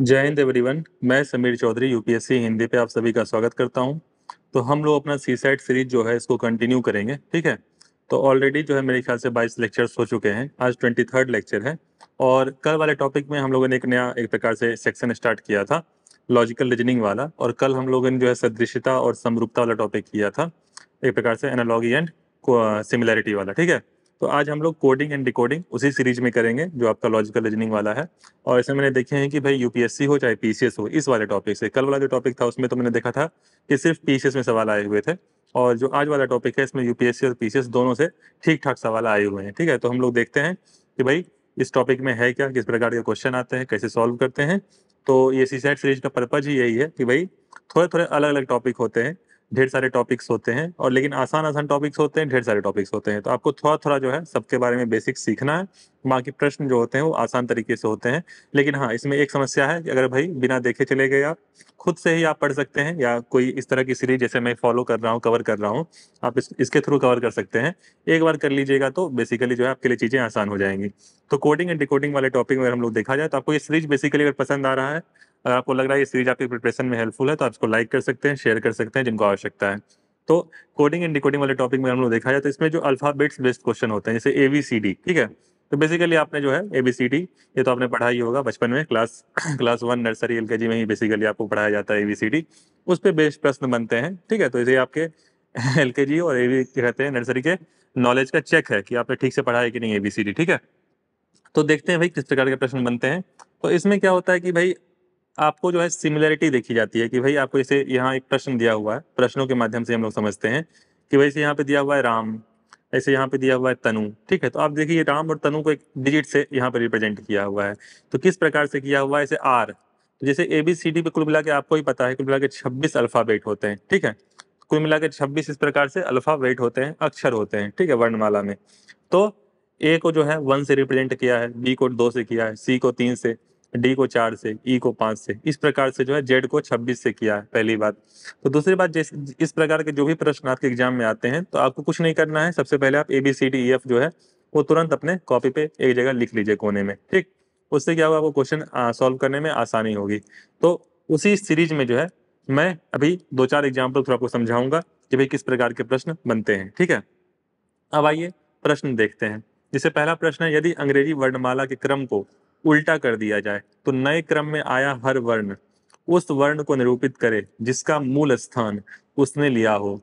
जय हिंद एवरीवन मैं समीर चौधरी यूपीएससी हिंदी पे आप सभी का स्वागत करता हूं तो हम लोग अपना सी साइड सीरीज जो है इसको कंटिन्यू करेंगे ठीक है तो ऑलरेडी जो है मेरे ख्याल से 22 लेक्चर्स हो चुके हैं आज ट्वेंटी थर्ड लेक्चर है और कल वाले टॉपिक में हम लोगों ने एक नया एक प्रकार से सेक्शन स्टार्ट किया था लॉजिकल रीजनिंग वाला और कल हम लोगों ने जो है सदृश्यता और समरूपता वाला टॉपिक किया था एक प्रकार से एनालॉगी एंड सिमिलैरिटी वाला ठीक है तो आज हम लोग कोडिंग एंड डिकोडिंग उसी सीरीज में करेंगे जो आपका लॉजिकल रीजनिंग वाला है और इसमें मैंने देखे हैं कि भाई यूपीएससी हो चाहे पीसीएस हो इस वाले टॉपिक से कल वाला जो टॉपिक था उसमें तो मैंने देखा था कि सिर्फ पीसीएस में सवाल आए हुए थे और जो आज वाला टॉपिक है इसमें यूपीएससी और पीसीएस दोनों से ठीक ठाक सवाल आए हुए हैं ठीक है तो हम लोग देखते हैं कि भाई इस टॉपिक में है क्या किस प्रकार के क्वेश्चन आते हैं कैसे सॉल्व करते हैं तो ये सी सीरीज का पर्पज ही यही है कि भाई थोड़े थोड़े अलग अलग टॉपिक होते हैं ढेर सारे टॉपिक्स होते हैं और लेकिन आसान आसान टॉपिक्स होते हैं ढेर सारे टॉपिक्स होते हैं तो आपको थोड़ा थोड़ा जो है सबके बारे में बेसिक सीखना है बाकी प्रश्न जो होते हैं वो आसान तरीके से होते हैं लेकिन हाँ इसमें एक समस्या है कि अगर भाई बिना देखे चले गए आप खुद से ही आप पढ़ सकते हैं या कोई इस तरह की सीरीज जैसे मैं फॉलो कर रहा हूँ कवर कर रहा हूँ आप इस, इसके थ्रू कवर कर सकते हैं एक बार कर लीजिएगा तो बेसिकली जो है आपके लिए चीज़ें आसान हो जाएंगी तो कोडिंग एंड डिकोडिंग वाले टॉपिक में हम लोग देखा जाए तो आपको ये सीरीज बेसिकली अगर पसंद आ रहा है अगर आपको लग रहा है ये सीरीज आपकी प्रिपरेशन में हेल्पफुल है तो आप इसको लाइक कर सकते हैं शेयर कर सकते हैं जिनको आवश्यकता है तो कोडिंग एंड डिकोडिंग वाले टॉपिक में हम लोग देखा जाए तो इसमें जो अल्फाबेट्स बेस्ड क्वेश्चन होते हैं जैसे ए बी सी डी ठीक है तो बेसिकली आपने जो है ए बी सी डी ये तो आपने पढ़ा ही होगा बचपन में class class one nursery L K G में ही बेसिकली आपको पढ़ाया जाता है ए बी सी डी उस पर बेस्ट प्रश्न बनते हैं ठीक है तो इसे आपके एल के जी और ए बी कहते हैं नर्सरी के नॉलेज का चेक है कि आपने ठीक से पढ़ा है कि नहीं ए बी सी डी ठीक है तो देखते हैं भाई किस प्रकार के प्रश्न बनते हैं तो इसमें क्या होता है कि भाई आपको जो है सिमिलरिटी देखी जाती है कि भाई आपको इसे यहाँ एक प्रश्न दिया हुआ है प्रश्नों के माध्यम से हम लोग समझते हैं कि वैसे यहाँ पे दिया हुआ है राम ऐसे यहाँ पे दिया हुआ है तनु ठीक है तो आप देखिए राम और तनु को एक डिजिट से यहाँ पे रिप्रेजेंट किया हुआ है तो किस प्रकार से किया हुआ है ऐसे आर तो जैसे ए बी सी डी पे कुल मिला के आपको ही पता है कुल मिला के छब्बीस अल्फाबेट होते हैं ठीक है कुल मिला के छब्बीस इस प्रकार से अल्फाबेट होते हैं अक्षर होते हैं ठीक है वर्णमाला में तो ए को जो है वन से रिप्रेजेंट किया है बी को दो से किया है सी को तीन से डी को चार से ई e को पांच से इस प्रकार से जो है जेड को छब्बीस से किया है पहली बात तो दूसरी बात जैसे इस प्रकार के जो भी प्रश्न आपके एग्जाम में आते हैं तो आपको कुछ नहीं करना है सबसे पहले आप A B C D E F जो है वो तुरंत अपने कॉपी पे एक जगह लिख लीजिए कोने में ठीक उससे क्या होगा आपको क्वेश्चन सॉल्व करने में आसानी होगी तो उसी सीरीज में जो है मैं अभी दो चार एग्जाम्पल थोड़ा आपको समझाऊंगा कि भाई किस प्रकार के प्रश्न बनते हैं ठीक है अब आइए प्रश्न देखते हैं जिससे पहला प्रश्न है यदि अंग्रेजी वर्णमाला के क्रम को उल्टा कर दिया जाए तो नए क्रम में आया हर वर्ण उस वर्ण को निरूपित करे जिसका मूल स्थान उसने लिया हो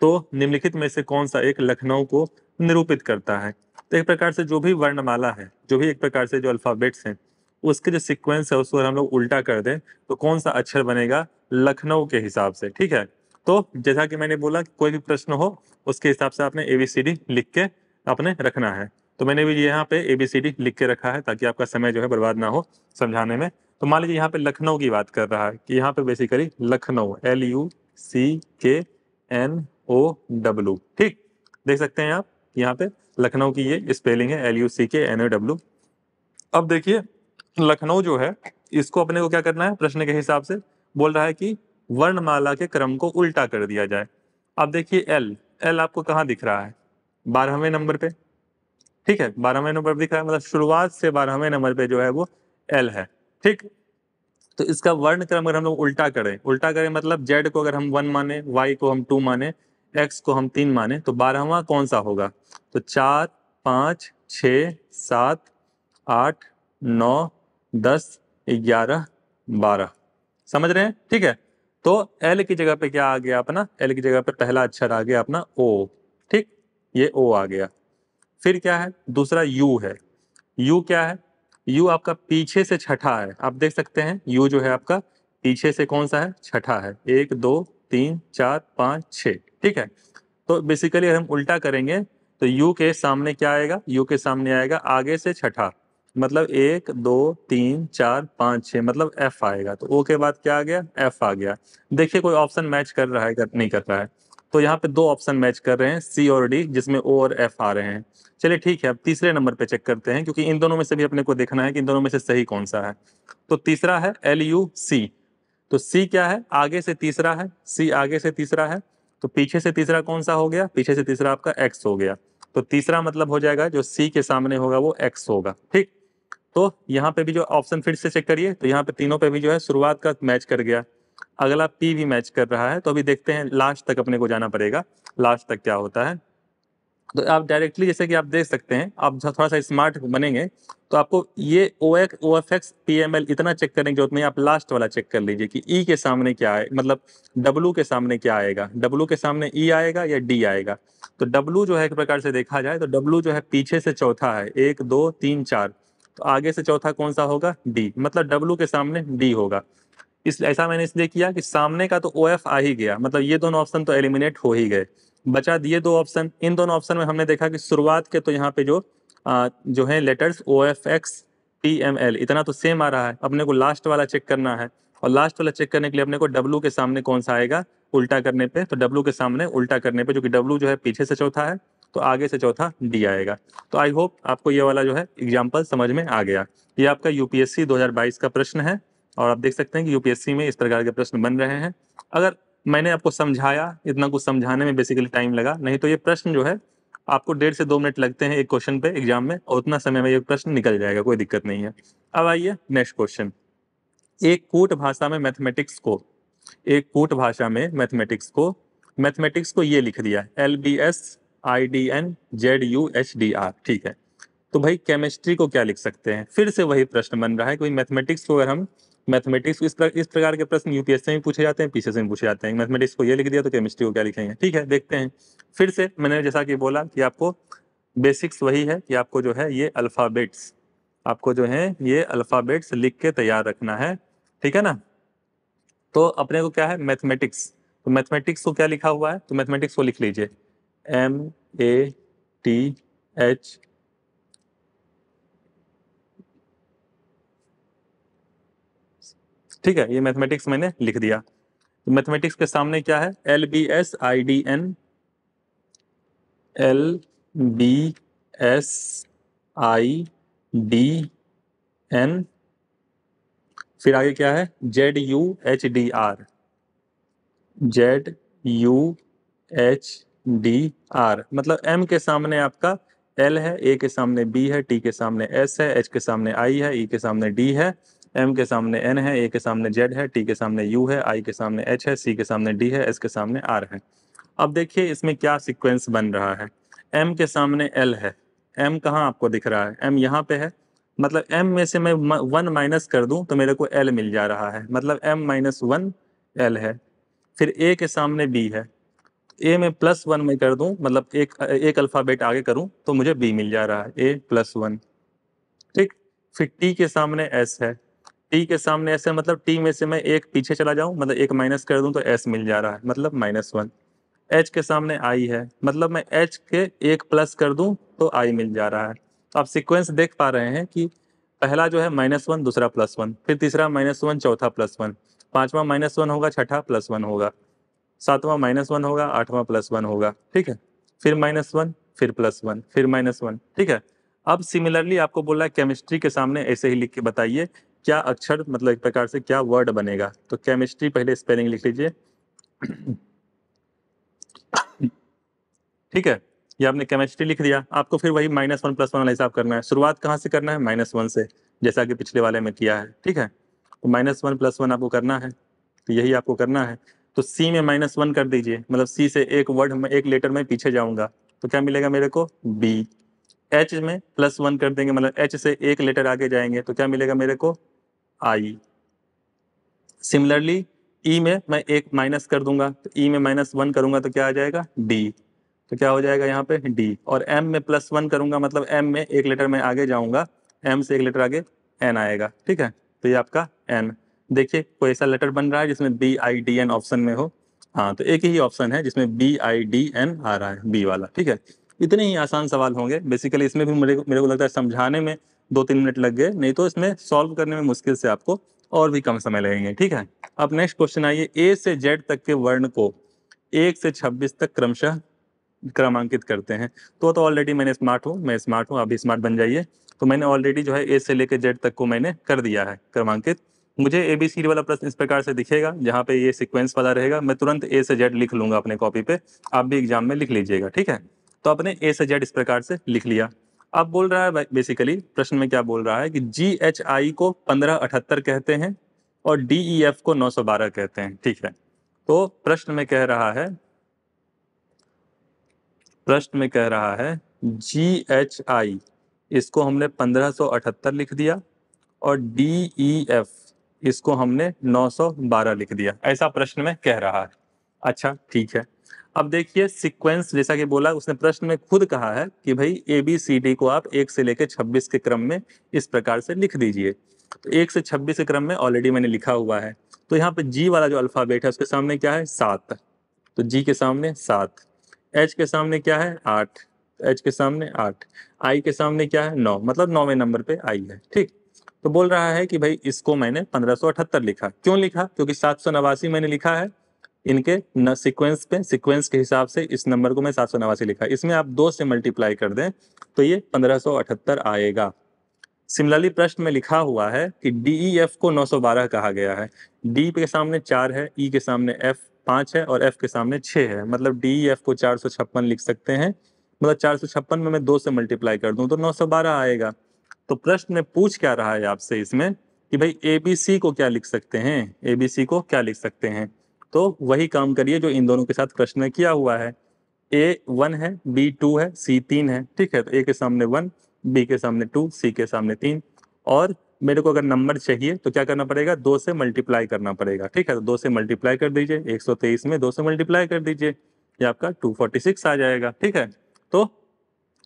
तो निम्नलिखित में से कौन सा एक लखनऊ को निरूपित करता है तो एक प्रकार से जो भी वर्णमाला है जो भी एक प्रकार से जो अल्फाबेट्स हैं उसके जो सीक्वेंस है उसको हम लोग उल्टा कर दें तो कौन सा अक्षर बनेगा लखनऊ के हिसाब से ठीक है तो जैसा कि मैंने बोला कोई भी प्रश्न हो उसके हिसाब से आपने ए लिख के अपने रखना है तो मैंने भी यहाँ पे ए बी सी डी लिख के रखा है ताकि आपका समय जो है बर्बाद ना हो समझाने में तो मान लीजिए यहाँ पे लखनऊ की बात कर रहा है कि यहाँ पे basically Lucknow L U C K N O W ठीक देख सकते हैं आप यहाँ पे लखनऊ की ये स्पेलिंग है L U C K N O W अब देखिए लखनऊ जो है इसको अपने को क्या करना है प्रश्न के हिसाब से बोल रहा है कि वर्णमाला के क्रम को उल्टा कर दिया जाए अब देखिए एल एल आपको कहाँ दिख रहा है बारहवें नंबर पे ठीक है बारहवें नंबर पर दिख रहा है मतलब शुरुआत से बारहवें नंबर पे जो है वो एल है ठीक तो इसका वर्ण क्रम अगर हम लोग उल्टा करें उल्टा करें मतलब जेड को अगर हम वन माने वाई को हम टू माने एक्स को हम तीन माने तो बारहवा कौन सा होगा तो चार पाँच छ सात आठ नौ दस ग्यारह बारह समझ रहे हैं ठीक है तो एल की जगह पे क्या आ गया अपना एल की जगह पे पहला अक्षर आ गया अपना ओ ठीक ये ओ आ गया फिर क्या है दूसरा यू है यू क्या है यू आपका पीछे से छठा है आप देख सकते हैं यू जो है आपका पीछे से कौन सा है छठा है एक दो तीन चार पाँच छ ठीक है तो बेसिकली अगर हम उल्टा करेंगे तो यू के सामने क्या आएगा यू के सामने आएगा आगे से छठा मतलब एक दो तीन चार पाँच छः मतलब एफ आएगा तो ओ के बाद क्या आ गया एफ आ गया देखिए कोई ऑप्शन मैच कर रहा है कर नहीं कर रहा है तो यहाँ पे दो ऑप्शन मैच कर रहे हैं सी और डी जिसमें ओ और एफ आ रहे हैं चलिए ठीक है अब तीसरे नंबर पे चेक करते हैं क्योंकि इन दोनों में से भी अपने को देखना है कि इन दोनों में से सही कौन सा है तो तीसरा है एल यू सी तो सी क्या है आगे से तीसरा है सी आगे से तीसरा है तो पीछे से तीसरा कौन सा हो गया पीछे से तीसरा आपका एक्स हो गया तो तीसरा मतलब हो जाएगा जो सी के सामने होगा वो एक्स होगा ठीक तो यहाँ पे भी जो ऑप्शन फिर से चेक करिए तो यहाँ पे तीनों पे भी जो है शुरुआत का मैच कर गया अगला पी भी मैच कर रहा है तो अभी देखते हैं लास्ट तक अपने को जाना पड़ेगा लास्ट तक क्या होता है तो आप डायरेक्टली जैसे कि आप देख सकते हैं आप थोड़ा सा स्मार्ट बनेंगे तो आपको ये O X O F X P M L इतना चेक करने की जरूरत नहीं आप लास्ट वाला चेक कर लीजिए कि ई e के सामने क्या आए मतलब डब्लू के सामने क्या आएगा डब्लू के सामने ई e आएगा या डी आएगा तो डब्लू जो है एक प्रकार से देखा जाए तो डब्लू जो है पीछे से चौथा है एक दो तीन चार तो आगे से चौथा कौन सा होगा डी मतलब डब्लू के सामने डी होगा इस ऐसा मैंने इसलिए किया कि सामने का तो ओ एफ आ ही गया मतलब ये दोनों ऑप्शन तो एलिमिनेट हो ही गए बचा दिए दो ऑप्शन इन दोनों ऑप्शन में हमने देखा कि शुरुआत के तो यहाँ पे जो आ, जो है letters O F X P M L इतना तो सेम आ रहा है अपने को लास्ट वाला चेक करना है और लास्ट वाला चेक करने के लिए अपने को डब्लू के सामने कौन सा आएगा उल्टा करने पे तो डब्लू के सामने उल्टा करने पे जो कि डब्लू जो है पीछे से चौथा है तो आगे से चौथा डी आएगा तो आई होप आपको ये वाला जो है एग्जाम्पल समझ में आ गया ये आपका यूपीएससी 2022 का प्रश्न है और आप देख सकते हैं कि यूपीएससी में इस प्रकार के प्रश्न बन रहे हैं अगर मैंने आपको समझाया इतना कुछ समझाने में बेसिकली टाइम लगा नहीं तो ये प्रश्न जो है आपको डेढ़ से दो मिनट लगते हैं एक क्वेश्चन पे एग्जाम में और उतना समय में ये प्रश्न निकल जाएगा कोई दिक्कत नहीं है अब आइए नेक्स्ट क्वेश्चन एक कूट भाषा में मैथमेटिक्स को एक कूट भाषा में मैथमेटिक्स को मैथमेटिक्स को ये लिख दिया L B S I D N Z U H D R ठीक है तो भाई केमिस्ट्री को क्या लिख सकते हैं फिर से वही प्रश्न बन रहा है कि मैथमेटिक्स को अगर हम मैथमेटिक्स इस, प्र, इस प्रकार के प्रश्न यूपीएससी में पूछे जाते हैं पीछे से भी पूछे जाते हैं मैथमेटिक्स को ये लिख दिया तो केमिस्ट्री को क्या लिखेंगे ठीक है देखते हैं फिर से मैंने जैसा कि बोला कि आपको बेसिक्स वही है कि आपको जो है ये अल्फ़ाबेट्स आपको जो है ये अल्फ़ाबेट्स लिख के तैयार रखना है ठीक है ना तो अपने को क्या है मैथमेटिक्स तो मैथमेटिक्स को क्या लिखा हुआ है तो मैथमेटिक्स को लिख लीजिए एम ए टी एच ठीक है ये मैथमेटिक्स मैंने लिख दिया तो मैथमेटिक्स के सामने क्या है L B S I D N L B S I D N फिर आगे क्या है Z U H D R Z U H D R मतलब एम के सामने आपका एल है ए के सामने बी है टी के सामने एस है एच के सामने आई है ई e के सामने डी है एम के सामने एन है ए के सामने जेड है टी के सामने यू है आई के सामने एच है सी के सामने डी है एस के सामने आर है अब देखिए इसमें क्या सिक्वेंस बन रहा है एम के सामने एल है एम कहाँ आपको दिख रहा है एम यहाँ पे है मतलब एम में से मैं वन माइनस कर दूं तो मेरे को एल मिल जा रहा है मतलब एम माइनस वन एल है फिर ए के सामने बी है ए में प्लस वन में कर दूं मतलब एक एक अल्फ़ाबेट आगे करूं तो मुझे बी मिल जा रहा है ए प्लस वन ठीक फिर टी के सामने एस है टी के सामने ऐसे मतलब टी में से मैं एक पीछे चला जाऊं मतलब एक माइनस कर दूं तो एस मिल जा रहा है मतलब माइनस वन एच के सामने आई है मतलब मैं एच के एक प्लस कर दूं तो आई मिल जा रहा है तो आप सिक्वेंस देख पा रहे हैं कि पहला जो है माइनस वन दूसरा प्लस वन फिर तीसरा माइनस वन चौथा प्लस वन पाँचवा माइनस वन होगा छठा प्लस वन होगा सातवां माइनस वन होगा आठवां प्लस वन होगा ठीक है फिर माइनस वन फिर प्लस वन फिर माइनस वन ठीक है अब सिमिलरली आपको बोला है केमिस्ट्री के सामने ऐसे ही लिख के बताइए क्या अक्षर मतलब एक प्रकार से क्या वर्ड बनेगा तो केमिस्ट्री पहले स्पेलिंग लिख लीजिए ठीक है ये आपने केमिस्ट्री लिख दिया आपको फिर वही माइनस वन प्लस वन वाला हिसाब करना है शुरुआत कहाँ से करना है माइनस वन से जैसा कि पिछले वाले में किया है ठीक है तो माइनस वन प्लस वन आपको करना है तो यही आपको करना है तो सी में माइनस वन कर दीजिए मतलब सी से एक वर्ड में एक लेटर में पीछे जाऊंगा तो क्या मिलेगा मेरे को बी एच में प्लस वन कर देंगे मतलब एच से एक लेटर आगे जाएंगे तो क्या मिलेगा मेरे को आई सिमिलरली ई e में मैं एक माइनस कर दूंगा तो ई e में माइनस वन करूंगा तो क्या आ जाएगा डी तो क्या हो जाएगा यहाँ पे डी और एम में प्लस वन करूंगा मतलब एम में एक लेटर में आगे जाऊंगा एम से एक लेटर आगे एन आएगा ठीक है तो ये आपका एन देखिए कोई ऐसा लेटर बन रहा है जिसमें B I D N option में हो हाँ तो एक ही ऑप्शन है जिसमें बी आई डी एन आ रहा है बी वाला ठीक है इतने ही आसान सवाल होंगे बेसिकली इसमें भी मेरे को मेरे को लगता है समझाने में दो तीन मिनट लग गए नहीं तो इसमें सॉल्व करने में मुश्किल से आपको और भी कम समय लगेंगे ठीक है अब नेक्स्ट क्वेश्चन आइए ए से जेड तक के वर्ण को एक से छब्बीस तक क्रमशः क्रमांकित करते हैं तो तो ऑलरेडी मैंने स्मार्ट हूँ मैं स्मार्ट हूँ आप भी स्मार्ट बन जाइए तो मैंने ऑलरेडी जो है ए से लेकर जेड तक को मैंने कर दिया है क्रमांकित मुझे ए बी सी वाला प्रश्न इस प्रकार से दिखेगा जहाँ पे ये सीक्वेंस वाला रहेगा मैं तुरंत ए से जेड लिख लूंगा अपने कॉपी पे आप भी एग्जाम में लिख लीजिएगा ठीक है तो आपने ए से जेड इस प्रकार से लिख लिया अब बोल रहा है बेसिकली प्रश्न में क्या बोल रहा है कि जी एच आई को पंद्रह अठहत्तर कहते हैं और डी ई एफ को नौ सौ बारह कहते हैं ठीक है तो प्रश्न में कह रहा है प्रश्न में कह रहा है जी एच आई इसको हमने पंद्रह सौ अठहत्तर लिख दिया और डी ई एफ इसको हमने नौ सौ बारह लिख दिया ऐसा प्रश्न में कह रहा है अच्छा ठीक है अब देखिए सीक्वेंस जैसा कि बोला उसने प्रश्न में खुद कहा है कि भाई ए बी सी डी को आप एक से लेकर छब्बीस के क्रम में इस प्रकार से लिख दीजिए तो एक से छब्बीस के क्रम में ऑलरेडी मैंने लिखा हुआ है तो यहाँ पे जी वाला जो अल्फ़ाबेट है उसके सामने क्या है सात तो जी के सामने सात एच के सामने क्या है आठ एच तो के सामने आठ आई के सामने क्या है नौ मतलब नौवें नंबर पे आई है ठीक तो बोल रहा है कि भाई इसको मैंने पंद्रह लिखा क्यों लिखा क्योंकि सात मैंने लिखा है इनके न सीक्वेंस पे सीक्वेंस के हिसाब से इस नंबर को मैं सात सौ नवासी लिखा इसमें आप दो से मल्टीप्लाई कर दें तो ये पंद्रह सौ अठहत्तर आएगा सिमिलरली प्रश्न में लिखा हुआ है कि डी ई एफ को 912 कहा गया है डी के सामने चार है ई e के सामने एफ पाँच है और एफ के सामने छः है मतलब डी ई एफ को चार सौ छप्पन लिख सकते हैं मतलब चार सौ छप्पन में मैं दो से मल्टीप्लाई कर दूं तो बारह आएगा तो प्रश्न में पूछ क्या रहा है आपसे इसमें कि भाई ए बी सी को क्या लिख सकते हैं ए बी सी को क्या लिख सकते हैं तो वही काम करिए जो इन दोनों के साथ कृष्ण ने किया हुआ है ए वन है बी टू है सी तीन है ठीक है तो ए के सामने वन बी के सामने टू सी के सामने तीन और मेरे को अगर नंबर चाहिए तो क्या करना पड़ेगा दो से मल्टीप्लाई करना पड़ेगा ठीक है तो दो से मल्टीप्लाई कर दीजिए एक सौ तेईस में दो से मल्टीप्लाई कर दीजिए ये आपका टू फोर्टी सिक्स आ जाएगा ठीक है तो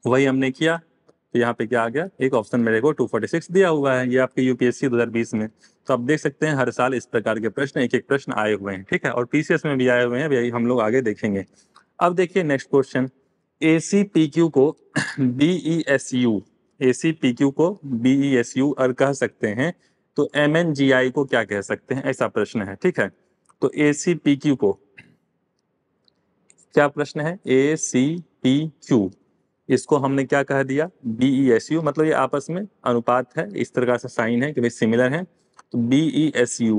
वही हमने किया तो यहाँ पे क्या आ गया एक ऑप्शन मेरे को टू फोर्टी सिक्स दिया हुआ है ये आपके यूपीएससी बीस में तो आप देख सकते हैं हर साल इस प्रकार के प्रश्न एक एक प्रश्न आए हुए हैं ठीक है और पीसीएस में भी आए हुए हैं अभी हम लोग आगे देखेंगे अब देखिए next question A C P Q को B E S U A C P Q को बी ई एस यू कह सकते हैं तो एम एन जी आई को क्या कह सकते हैं ऐसा प्रश्न है ठीक है तो ए सी पी क्यू को क्या प्रश्न है ए सी पी क्यू इसको हमने क्या कह दिया बी ई एस यू मतलब ये आपस में अनुपात है इस तरह से साइन है कि भाई सिमिलर है तो बी ई एस यू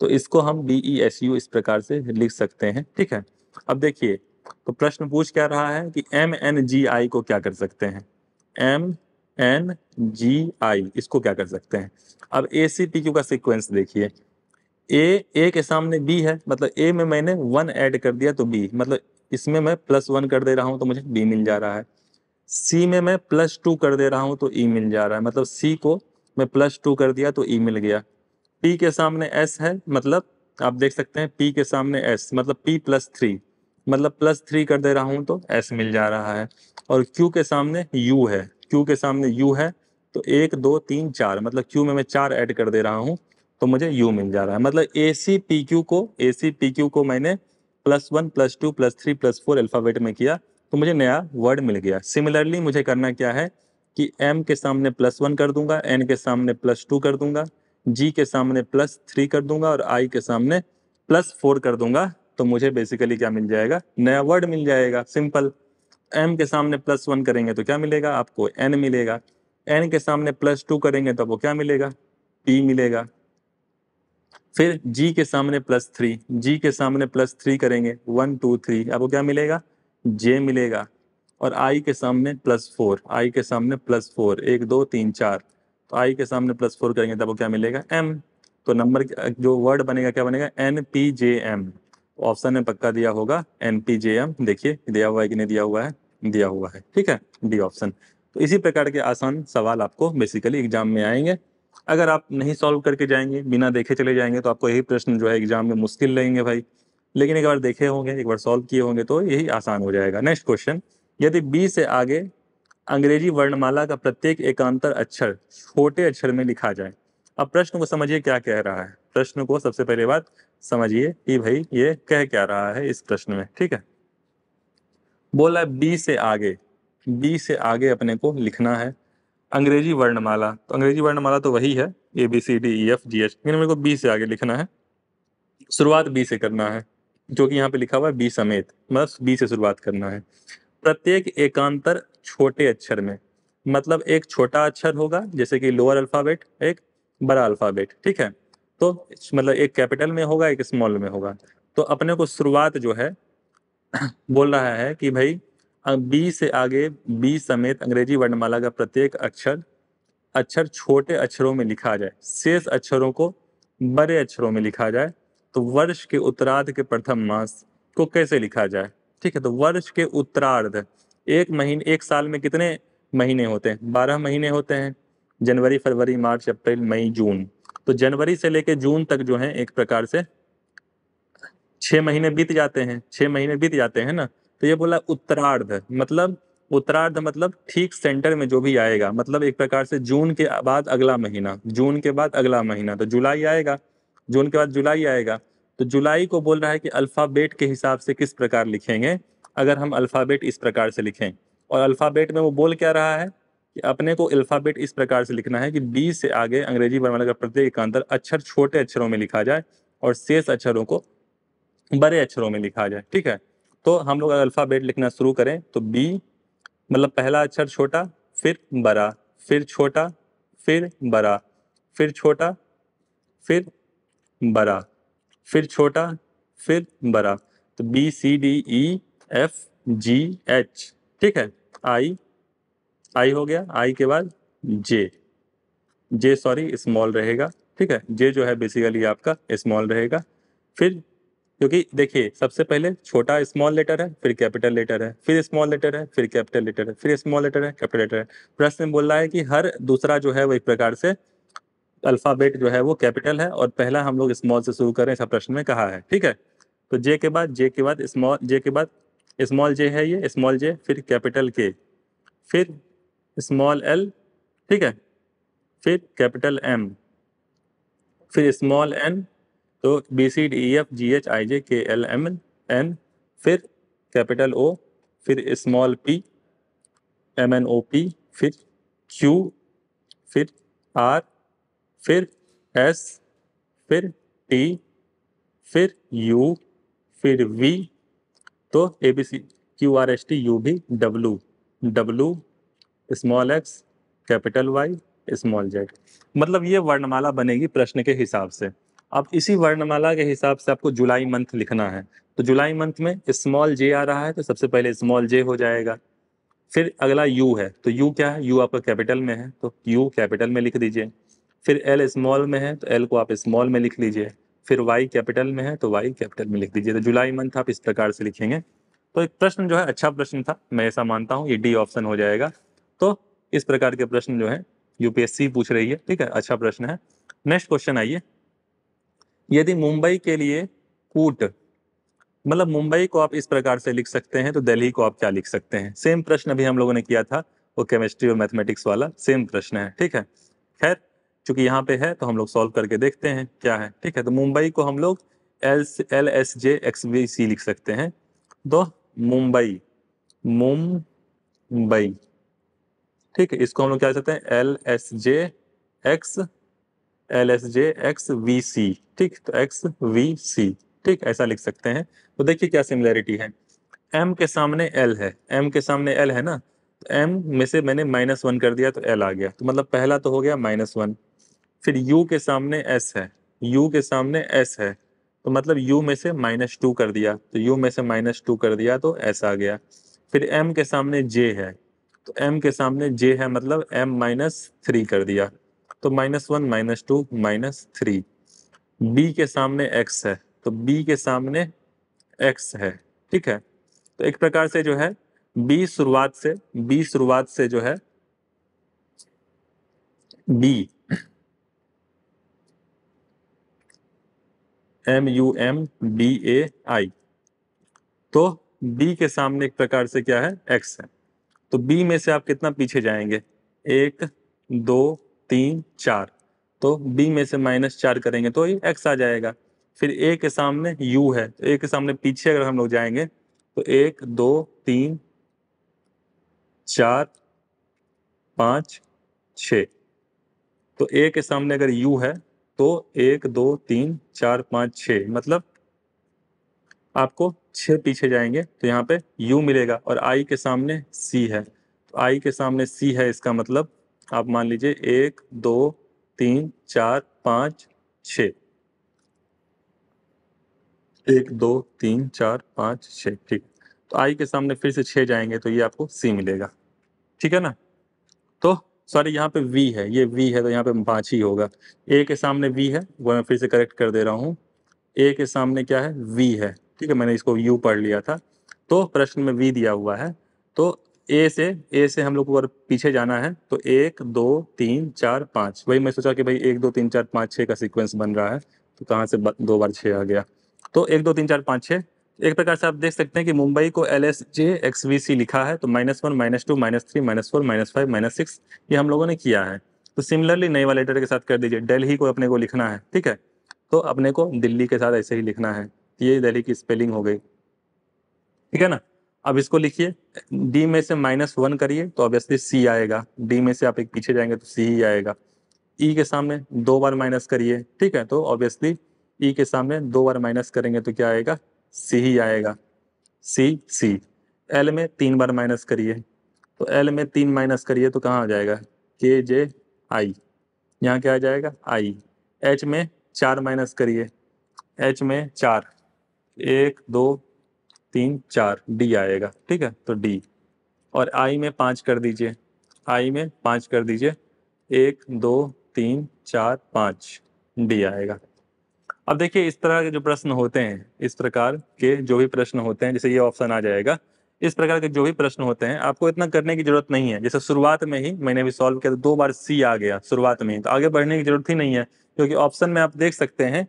तो इसको हम बी ई एस यू इस प्रकार से लिख सकते हैं ठीक है अब देखिए तो प्रश्न पूछ क्या रहा है कि एम एन जी आई को क्या कर सकते हैं एम एन जी आई इसको क्या कर सकते हैं अब ए सी पी क्यू का सीक्वेंस देखिए ए ए के सामने बी है मतलब ए में मैंने वन ऐड कर दिया तो बी मतलब इसमें मैं प्लस वन कर दे रहा हूँ तो मुझे बी मिल जा रहा है सी में मैं प्लस टू कर दे रहा हूँ तो ई e मिल जा रहा है मतलब सी को मैं प्लस टू कर दिया तो ई e मिल गया पी के सामने एस है मतलब आप देख सकते हैं पी के सामने एस मतलब पी प्लस थ्री मतलब प्लस थ्री कर दे रहा हूँ तो एस मिल जा रहा है और क्यू के सामने यू है क्यू के सामने यू है तो एक दो तीन चार मतलब क्यू में मैं चार ऐड कर दे रहा हूँ तो मुझे यू मिल जा रहा है मतलब ए सी पी क्यू को ए सी पी क्यू को मैंने plus one plus two plus three plus four alphabet में किया तो मुझे नया वर्ड मिल गया सिमिलरली मुझे करना क्या है कि m के सामने प्लस वन कर दूंगा n के सामने प्लस टू कर दूंगा g के सामने प्लस थ्री कर दूंगा और i के सामने प्लस फोर कर दूंगा तो मुझे बेसिकली क्या मिल जाएगा नया वर्ड मिल जाएगा सिंपल m के सामने प्लस वन करेंगे तो क्या मिलेगा आपको n मिलेगा n के सामने प्लस टू करेंगे तो आपको क्या मिलेगा p मिलेगा फिर g के सामने प्लस थ्री जी के सामने प्लस थ्री करेंगे वन टू थ्री आपको क्या मिलेगा जे मिलेगा और आई के सामने प्लस फोर आई के सामने प्लस फोर एक दो तीन चार तो आई के सामने प्लस फोर करेंगे तब क्या मिलेगा एम तो नंबर जो वर्ड बनेगा क्या बनेगा N P J M option में पक्का दिया होगा एन पी जे एम देखिए दिया हुआ है कि नहीं दिया हुआ है दिया हुआ है ठीक है डी ऑप्शन तो इसी प्रकार के आसान सवाल आपको बेसिकली एग्जाम में आएंगे अगर आप नहीं सॉल्व करके जाएंगे बिना देखे चले जाएंगे तो आपको यही प्रश्न जो है एग्जाम में मुश्किल लगेंगे भाई लेकिन एक बार देखे होंगे एक बार सॉल्व किए होंगे तो यही आसान हो जाएगा नेक्स्ट क्वेश्चन यदि बी से आगे अंग्रेजी वर्णमाला का प्रत्येक एकांतर अक्षर छोटे अक्षर में लिखा जाए अब प्रश्न को समझिए क्या कह रहा है प्रश्न को सबसे पहले बात समझिए कि भाई ये कह क्या रहा है इस प्रश्न में ठीक है बोला बी से आगे बी से आगे अपने को लिखना है अंग्रेजी वर्णमाला तो अंग्रेजी वर्णमाला तो वही है A B C D E F G H लेकिन मेरे को बी से आगे लिखना है शुरुआत बी से करना है जो कि यहाँ पे लिखा हुआ है बी समेत मतलब बी से शुरुआत करना है प्रत्येक एकांतर छोटे अक्षर में मतलब एक छोटा अक्षर होगा जैसे कि लोअर अल्फ़ाबेट एक बड़ा अल्फ़ाबेट ठीक है तो मतलब एक कैपिटल में होगा एक स्मॉल में होगा तो अपने को शुरुआत जो है बोल रहा है कि भाई बी से आगे बी समेत अंग्रेजी वर्णमाला का प्रत्येक अक्षर अक्षर छोटे अक्षरों में लिखा जाए शेष अक्षरों को बड़े अक्षरों में लिखा जाए तो वर्ष के उत्तराध के प्रथम मास को कैसे लिखा जाए ठीक है तो वर्ष के उत्तरार्ध एक महीने एक साल में कितने महीने होते हैं बारह महीने होते हैं जनवरी फरवरी मार्च अप्रैल मई जून तो जनवरी से लेकर जून तक जो है एक प्रकार से छः महीने बीत जाते हैं छः महीने बीत जाते हैं ना तो ये बोला उत्तरार्ध मतलब उत्तरार्ध मतलब ठीक सेंटर में जो भी आएगा मतलब एक प्रकार से जून के बाद अगला महीना जून के बाद अगला महीना तो जुलाई आएगा जून के बाद जुलाई आएगा तो जुलाई को बोल रहा है कि अल्फ़ाबेट के हिसाब से किस प्रकार लिखेंगे अगर हम अल्फ़ाबेट इस प्रकार से लिखें और अल्फ़ाबेट में वो बोल क्या रहा है कि अपने को अल्फ़ाबेट इस प्रकार से लिखना है कि बी से आगे अंग्रेजी वर्णमाला का प्रत्येक एकांतर अक्षर छोटे अक्षरों में लिखा जाए और शेष अक्षरों को बड़े अक्षरों में लिखा जाए ठीक है तो हम लोग अल्फ़ाबेट लिखना शुरू करें तो बी मतलब पहला अक्षर छोटा फिर बड़ा फिर छोटा फिर बड़ा फिर छोटा फिर बड़ा फिर छोटा फिर बड़ा तो B C D E F G H ठीक है आई आई हो गया आई के बाद जे जे सॉरी स्मॉल रहेगा ठीक है जे जो है बेसिकली आपका स्मॉल रहेगा फिर क्योंकि देखिए सबसे पहले छोटा स्मॉल लेटर है फिर कैपिटल लेटर है फिर स्मॉल लेटर है फिर कैपिटल लेटर है फिर स्मॉल लेटर है कैपिटल लेटर है प्रश्न बोल रहा है कि हर दूसरा जो है वो एक प्रकार से अल्फ़ाबेट जो है वो कैपिटल है और पहला हम लोग स्मॉल से शुरू करें ऐसा प्रश्न में कहा है ठीक है तो जे के बाद जे के बाद स्मॉल जे के बाद स्मॉल जे है ये स्मॉल जे फिर कैपिटल के फिर स्मॉल एल ठीक है फिर कैपिटल एम फिर स्मॉल एन तो B C D F G H I J K L M N फिर कैपिटल ओ फिर small P M N O P फिर क्यू फिर आर फिर एस फिर टी फिर यू फिर वी तो A B C Q R S T U भी W W small X capital Y small Z मतलब ये वर्णमाला बनेगी प्रश्न के हिसाब से अब इसी वर्णमाला के हिसाब से आपको जुलाई मंथ लिखना है तो जुलाई मंथ में स्मॉल जे आ रहा है तो सबसे पहले स्मॉल जे हो जाएगा फिर अगला यू है तो यू क्या है यू आपका कैपिटल में है तो यू कैपिटल में लिख दीजिए फिर एल स्मॉल में है तो एल को आप स्मॉल में लिख लीजिए फिर वाई कैपिटल में है तो वाई कैपिटल में लिख दीजिए तो जुलाई मंथ आप इस प्रकार से लिखेंगे तो एक प्रश्न जो है अच्छा प्रश्न था मैं ऐसा मानता हूँ ये डी ऑप्शन हो जाएगा तो इस प्रकार के प्रश्न जो है यूपीएससी पूछ रही है ठीक है अच्छा प्रश्न है नेक्स्ट क्वेश्चन आइए यदि मुंबई के लिए कूट मतलब मुंबई को आप इस प्रकार से लिख सकते हैं तो दिल्ली को आप क्या लिख सकते हैं सेम प्रश्न अभी हम लोगों ने किया था वो केमिस्ट्री और मैथमेटिक्स वाला सेम प्रश्न है ठीक है खैर चूंकि यहाँ पे है तो हम लोग सॉल्व करके देखते हैं क्या है ठीक है तो मुंबई को हम लोग L L S J X B C लिख सकते हैं तो मुंबई मुंबई ठीक है इसको हम लोग क्या सकते हैं L S J X L S J X V C ठीक तो एक्स वी सी ठीक ऐसा लिख सकते हैं तो देखिए क्या सिमिलैरिटी है एम के सामने एल है एम के सामने एल है ना तो एम में से मैंने माइनस वन कर दिया तो एल आ गया तो मतलब पहला तो हो गया माइनस वन फिर u के सामने s है u के सामने s है तो मतलब u में से माइनस टू कर दिया तो u में से माइनस टू कर दिया तो s आ गया फिर m के सामने j है तो m के सामने j है मतलब m माइनस थ्री कर दिया तो minus one minus two minus three B के सामने x है तो b के सामने x है ठीक है तो एक प्रकार से जो है b शुरुआत से b शुरुआत से जो है b M U M B A I तो बी के सामने एक प्रकार से क्या है एक्स है तो बी में से आप कितना पीछे जाएंगे एक दो तीन चार तो बी में से माइनस चार करेंगे तो ये एक्स आ जाएगा फिर ए के सामने यू है तो ए के सामने पीछे अगर हम लोग जाएंगे तो एक दो तीन चार पाँच छ तो ए के सामने अगर यू है तो एक दो तीन चार पाँच छ मतलब आपको छः पीछे जाएंगे तो यहाँ पे U मिलेगा और I के सामने C है तो I के सामने C है इसका मतलब आप मान लीजिए एक दो तीन चार पाँच छ एक दो तीन चार पाँच छ ठीक तो I के सामने फिर से छः जाएंगे तो ये आपको C मिलेगा ठीक है ना तो सॉरी यहाँ पे वी है ये वी है तो यहाँ पे पाँच ही होगा ए के सामने वी है वो मैं फिर से करेक्ट कर दे रहा हूँ ए के सामने क्या है वी है ठीक है मैंने इसको यू पढ़ लिया था तो प्रश्न में वी दिया हुआ है तो ए से ए से हम लोग को अगर पीछे जाना है तो एक दो तीन चार पाँच वही मैं सोचा कि भाई एक दो तीन चार पाँच छः का सिक्वेंस बन रहा है तो कहाँ से दो बार छः आ गया तो एक दो तीन चार पाँच छः एक प्रकार से आप देख सकते हैं कि मुंबई को L S J X V C लिखा है तो minus one minus two minus three minus four minus five minus six ये हम लोगों ने किया है तो सिमिलरली नई वाले लेटर के साथ कर दीजिए दिल्ली को अपने को लिखना है ठीक है तो अपने को दिल्ली के साथ ऐसे ही लिखना है तो ये दिल्ली की स्पेलिंग हो गई ठीक है ना अब इसको लिखिए डी में से माइनस वन करिए तो ऑब्वियसली सी आएगा डी में से आप एक पीछे जाएंगे तो सी ही आएगा ई e के सामने दो बार माइनस करिए ठीक है तो ऑब्वियसली ई e के सामने दो बार माइनस करेंगे तो क्या आएगा सी ही आएगा सी सी एल में तीन बार माइनस करिए तो एल में तीन माइनस करिए तो कहाँ आ जाएगा के जे आई यहाँ क्या आ जाएगा आई एच में चार माइनस करिए एच में चार एक दो तीन चार डी आएगा ठीक है तो डी और आई में पाँच कर दीजिए आई में पाँच कर दीजिए एक दो तीन चार पाँच डी आएगा अब देखिए इस तरह के जो प्रश्न होते हैं इस प्रकार के जो भी प्रश्न होते हैं जैसे ये ऑप्शन आ जाएगा इस प्रकार के जो भी प्रश्न होते हैं आपको इतना करने की जरूरत नहीं है जैसे शुरुआत में ही मैंने भी सॉल्व किया तो दो बार सी आ गया शुरुआत में ही तो आगे बढ़ने की जरूरत ही नहीं है क्योंकि ऑप्शन में आप देख सकते हैं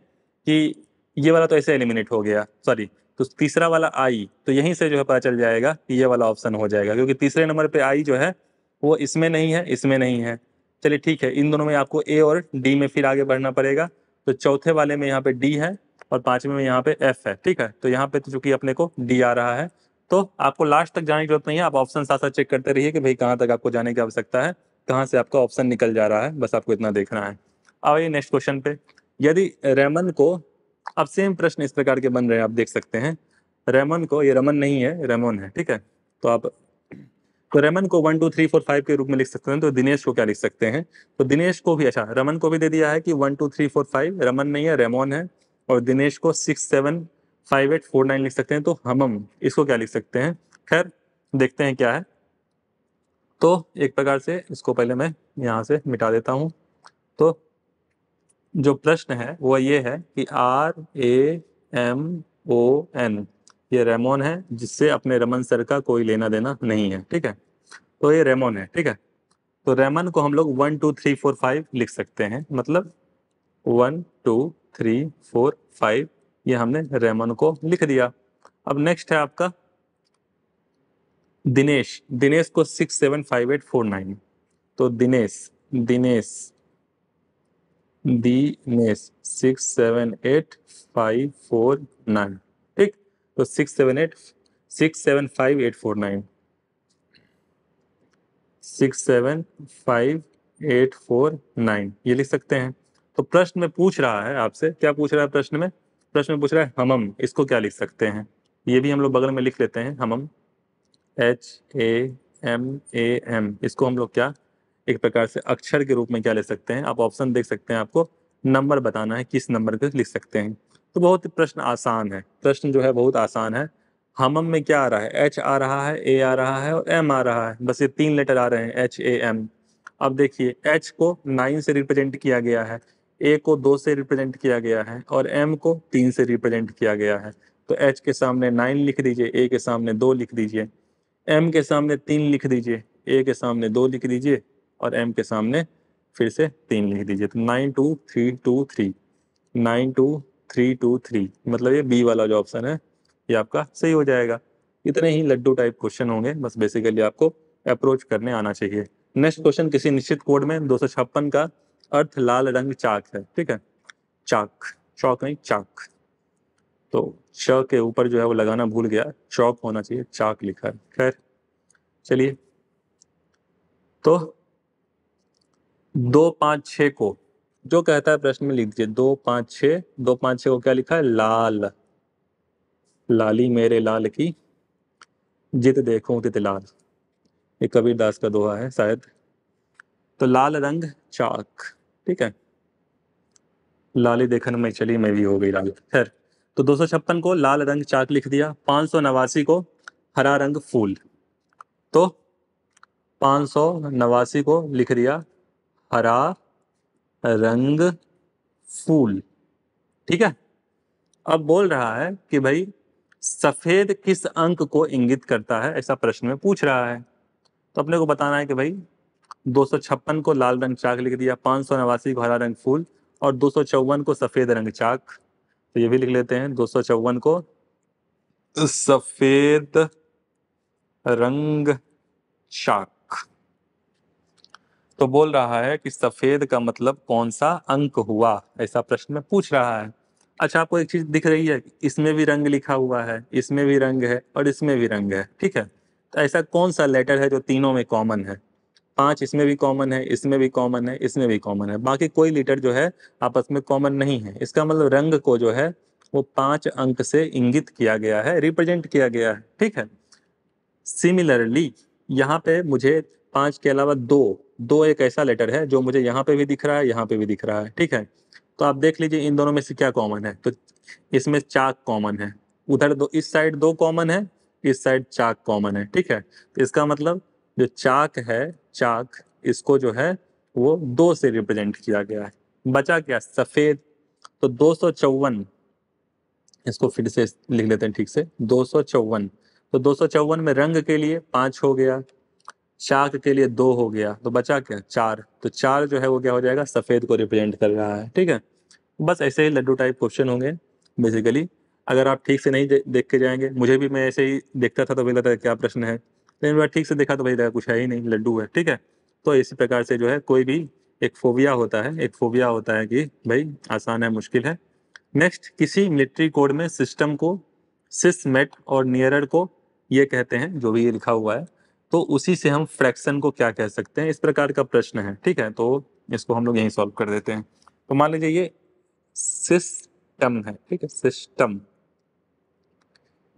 कि ये वाला तो ऐसे एलिमिनेट हो गया सॉरी तो तीसरा वाला आई तो यहीं से जो है पता चल जाएगा कि ये वाला ऑप्शन हो जाएगा क्योंकि तीसरे नंबर पर आई जो है वो इसमें नहीं है इसमें नहीं है चलिए ठीक है इन दोनों में आपको ए और डी में फिर आगे बढ़ना पड़ेगा तो चौथे वाले में यहाँ पे डी है और पांचवें में यहाँ पे एफ है ठीक है तो यहाँ पे तो चूंकि अपने को डी आ रहा है तो आपको लास्ट तक जाने की जरूरत नहीं है आप ऑप्शन साथ साथ चेक करते रहिए कि भाई कहाँ तक आपको जाने की आवश्यकता है कहाँ से आपका ऑप्शन निकल जा रहा है बस आपको इतना देखना है अब ये नेक्स्ट क्वेश्चन पे यदि रेमन को अब सेम प्रश्न इस प्रकार के बन रहे हैं आप देख सकते हैं रेमन को ये रमन नहीं है रेमोन है ठीक है तो आप तो रमन को one two three four five के रूप में लिख सकते हैं तो दिनेश को क्या लिख सकते हैं तो दिनेश को भी अच्छा रमन को भी दे दिया है कि one two three four five Raman नहीं है रेमोन है और दिनेश को six seven five eight four nine लिख सकते हैं तो हमम इसको क्या लिख सकते हैं खैर देखते हैं क्या है तो एक प्रकार से इसको पहले मैं यहाँ से मिटा देता हूँ तो जो प्रश्न है वह ये है कि R A M O N ये रेमोन है जिससे अपने रमन सर का कोई लेना देना नहीं है ठीक है तो ये रेमोन है ठीक है तो रेमन को हम लोग one two three four five लिख सकते हैं मतलब one two three four five ये हमने रेमन को लिख दिया अब नेक्स्ट है आपका दिनेश दिनेश को six seven five eight four nine तो Dinesh Dinesh Dinesh six seven eight five four nine तो six seven eight six seven five eight four nine six seven five eight four nine ये लिख सकते हैं तो प्रश्न में पूछ रहा है आपसे क्या पूछ रहा है प्रश्न में प्रश्न में पूछ रहा है हमम इसको क्या लिख सकते हैं ये भी हम लोग बगल में लिख लेते हैं हमम H A M A M इसको हम लोग क्या एक प्रकार से अक्षर के रूप में क्या ले सकते हैं आप ऑप्शन देख सकते हैं आपको नंबर बताना है किस नंबर पे लिख सकते हैं तो बहुत ही प्रश्न आसान है प्रश्न जो है बहुत आसान है हमम में क्या आ रहा है एच आ रहा है ए आ रहा है और एम आ रहा है बस ये तीन लेटर आ रहे हैं एच ए एम अब देखिए एच को नाइन से रिप्रेजेंट किया गया है ए को दो से रिप्रेजेंट किया गया है और एम को तीन से रिप्रेजेंट किया गया है तो एच के सामने नाइन लिख दीजिए ए के सामने दो लिख दीजिए एम के सामने तीन लिख दीजिए ए के सामने दो लिख दीजिए और एम के सामने फिर से तीन लिख दीजिए तो nine two three two three nine two three two three मतलब ये बी वाला जो ऑप्शन है ये आपका सही हो जाएगा इतने ही लड्डू टाइप क्वेश्चन होंगे बस बेसिकली आपको अप्रोच करने आना चाहिए नेक्स्ट क्वेश्चन किसी निश्चित कोड में दो का अर्थ लाल रंग चाक है ठीक है चाक चौक नहीं चाक तो छ के ऊपर जो है वो लगाना भूल गया चौक होना चाहिए चाक लिखा है खैर चलिए तो दो पांच छ को जो कहता है प्रश्न में लिख दीजिए दो पांच छ दो पांच छ को क्या लिखा है लाल लाली मेरे लाल की जित देखो तित लाल ये कबीर दास का दोहा है शायद तो लाल रंग चाक ठीक है लाली देखन में चली मैं भी हो गई लाल खैर तो दो को लाल रंग चाक लिख दिया पांच नवासी को हरा रंग फूल तो पांच नवासी को लिख दिया हरा रंग फूल ठीक है अब बोल रहा है कि भाई सफेद किस अंक को इंगित करता है ऐसा प्रश्न में पूछ रहा है तो अपने को बताना है कि भाई दो को लाल रंग चाक लिख दिया पाँच को हरा रंग फूल और दो को सफेद रंग चाक तो ये भी लिख लेते हैं दो को सफेद रंग चाक तो बोल रहा है कि सफेद का मतलब कौन सा अंक हुआ ऐसा प्रश्न में पूछ रहा है अच्छा आपको एक चीज दिख रही है इसमें भी रंग लिखा हुआ है इसमें भी रंग है और इसमें भी रंग है ठीक है तो ऐसा कौन सा लेटर है जो तीनों में कॉमन है पांच इसमें भी कॉमन है इसमें भी कॉमन है इसमें भी कॉमन है बाकी कोई लेटर जो है आपस में कॉमन नहीं है इसका मतलब रंग को जो है वो पांच अंक से इंगित किया गया है रिप्रेजेंट किया गया है ठीक है सिमिलरली यहाँ पे मुझे पांच के अलावा दो दो एक ऐसा लेटर है जो मुझे यहाँ पे भी दिख रहा है यहाँ पे भी दिख रहा है ठीक है तो आप देख लीजिए इन दोनों में से क्या कॉमन है तो इसमें चाक कॉमन है उधर दो इस साइड दो कॉमन है इस साइड चाक कॉमन है ठीक है तो इसका मतलब जो चाक है चाक इसको जो है वो दो से रिप्रेजेंट किया गया है बचा क्या सफेद तो दो इसको फिर से लिख लेते हैं ठीक से दो तो दो में रंग के लिए पांच हो गया शाक के लिए दो हो गया तो बचा क्या चार तो चार जो है वो क्या हो जाएगा सफ़ेद को रिप्रेजेंट कर रहा है ठीक है बस ऐसे ही लड्डू टाइप क्वेश्चन होंगे बेसिकली अगर आप ठीक से नहीं दे, देख के जाएंगे मुझे भी मैं ऐसे ही देखता था तो भाई लगता है क्या प्रश्न है लेकिन बार ठीक से देखा तो भाई लगा कुछ है ही नहीं लड्डू है ठीक है तो इसी प्रकार से जो है कोई भी एक फोबिया होता है एक फोबिया होता है कि भाई आसान है मुश्किल है नेक्स्ट किसी मिलिट्री कोड में सिस्टम को मेट और नियरर को ये कहते हैं जो भी ये लिखा हुआ है तो उसी से हम फ्रैक्शन को क्या कह सकते हैं इस प्रकार का प्रश्न है ठीक है तो इसको हम लोग यहीं सॉल्व कर देते हैं तो मान लीजिए ये सिस्टम है ठीक है सिस्टम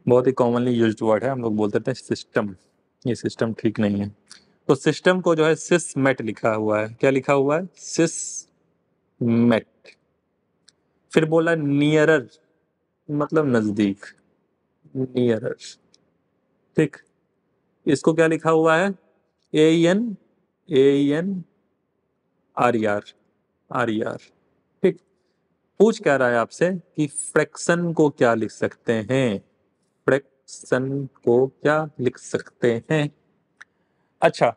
बहुत ही कॉमनली यूज वर्ड है हम लोग बोलते थे सिस्टम ये सिस्टम ठीक नहीं है तो सिस्टम को जो है सिस मेट लिखा हुआ है क्या लिखा हुआ है सिस मेट फिर बोला नियरर मतलब नज़दीक नियरर ठीक इसको क्या लिखा हुआ है A N A N R R R R ठीक पूछ कह रहा है आपसे कि फ्रैक्शन को क्या लिख सकते हैं फ्रैक्शन को क्या लिख सकते हैं अच्छा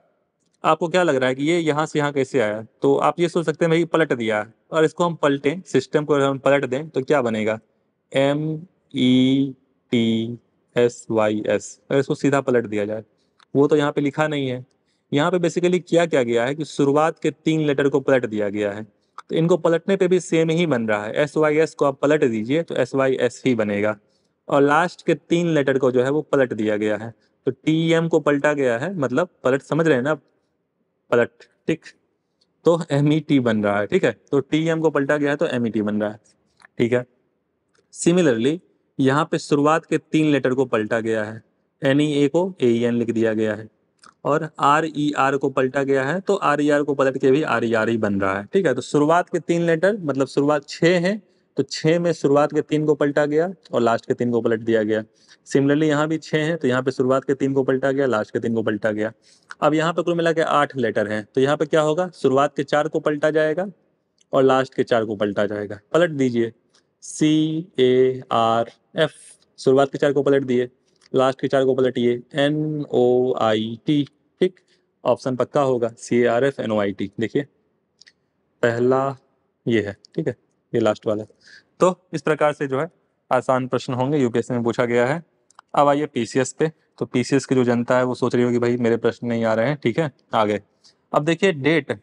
आपको क्या लग रहा है कि ये यहाँ से यहाँ कैसे आया तो आप ये सोच सकते हैं भाई पलट दिया है और इसको हम पलटें सिस्टम को हम पलट दें तो क्या बनेगा M E T S Y S अगर इसको सीधा पलट दिया जाए वो तो यहाँ पे लिखा नहीं है यहाँ पे बेसिकली क्या क्या गया है कि शुरुआत के तीन लेटर को पलट दिया गया है तो इनको पलटने पे भी सेम ही बन रहा है एस वाई एस को आप पलट दीजिए तो एस वाई एस ही बनेगा और लास्ट के तीन लेटर को जो है वो पलट दिया गया है तो टी एम को पलटा गया है मतलब पलट समझ रहे हैं ना पलट ठीक तो एम ई टी बन रहा है ठीक है तो टी एम को पलटा गया है तो एम ई टी बन रहा है ठीक है सिमिलरली यहाँ पे शुरुआत के तीन लेटर को पलटा गया है एन ई ए को ए एन e लिख दिया गया है और आर ई आर को पलटा गया है तो आर ई आर को पलट के भी आर ई आर ही बन रहा है ठीक है तो शुरुआत के तीन लेटर मतलब शुरुआत छः हैं तो छः में शुरुआत के तीन को पलटा गया और लास्ट के तीन को पलट दिया गया सिमिलरली यहाँ भी छः हैं तो यहाँ पे शुरुआत के तीन को पलटा गया लास्ट के तीन को पलटा गया अब यहाँ पे कुल मिला के आठ लेटर हैं तो यहाँ पे क्या होगा शुरुआत के चार को पलटा जाएगा और लास्ट के चार को पलटा जाएगा पलट दीजिए सी ए आर एफ शुरुआत के चार को पलट दिए लास्ट के चार को पलटिए एन ओ आई टी ठीक ऑप्शन पक्का होगा C R F N O I T देखिए पहला ये है ठीक है ये लास्ट वाला तो इस प्रकार से जो है आसान प्रश्न होंगे यूपीएससी में पूछा गया है अब आइए पीसीएस पे तो पीसीएस की जो जनता है वो सोच रही होगी भाई मेरे प्रश्न नहीं आ रहे हैं ठीक है आ गए अब देखिए डेट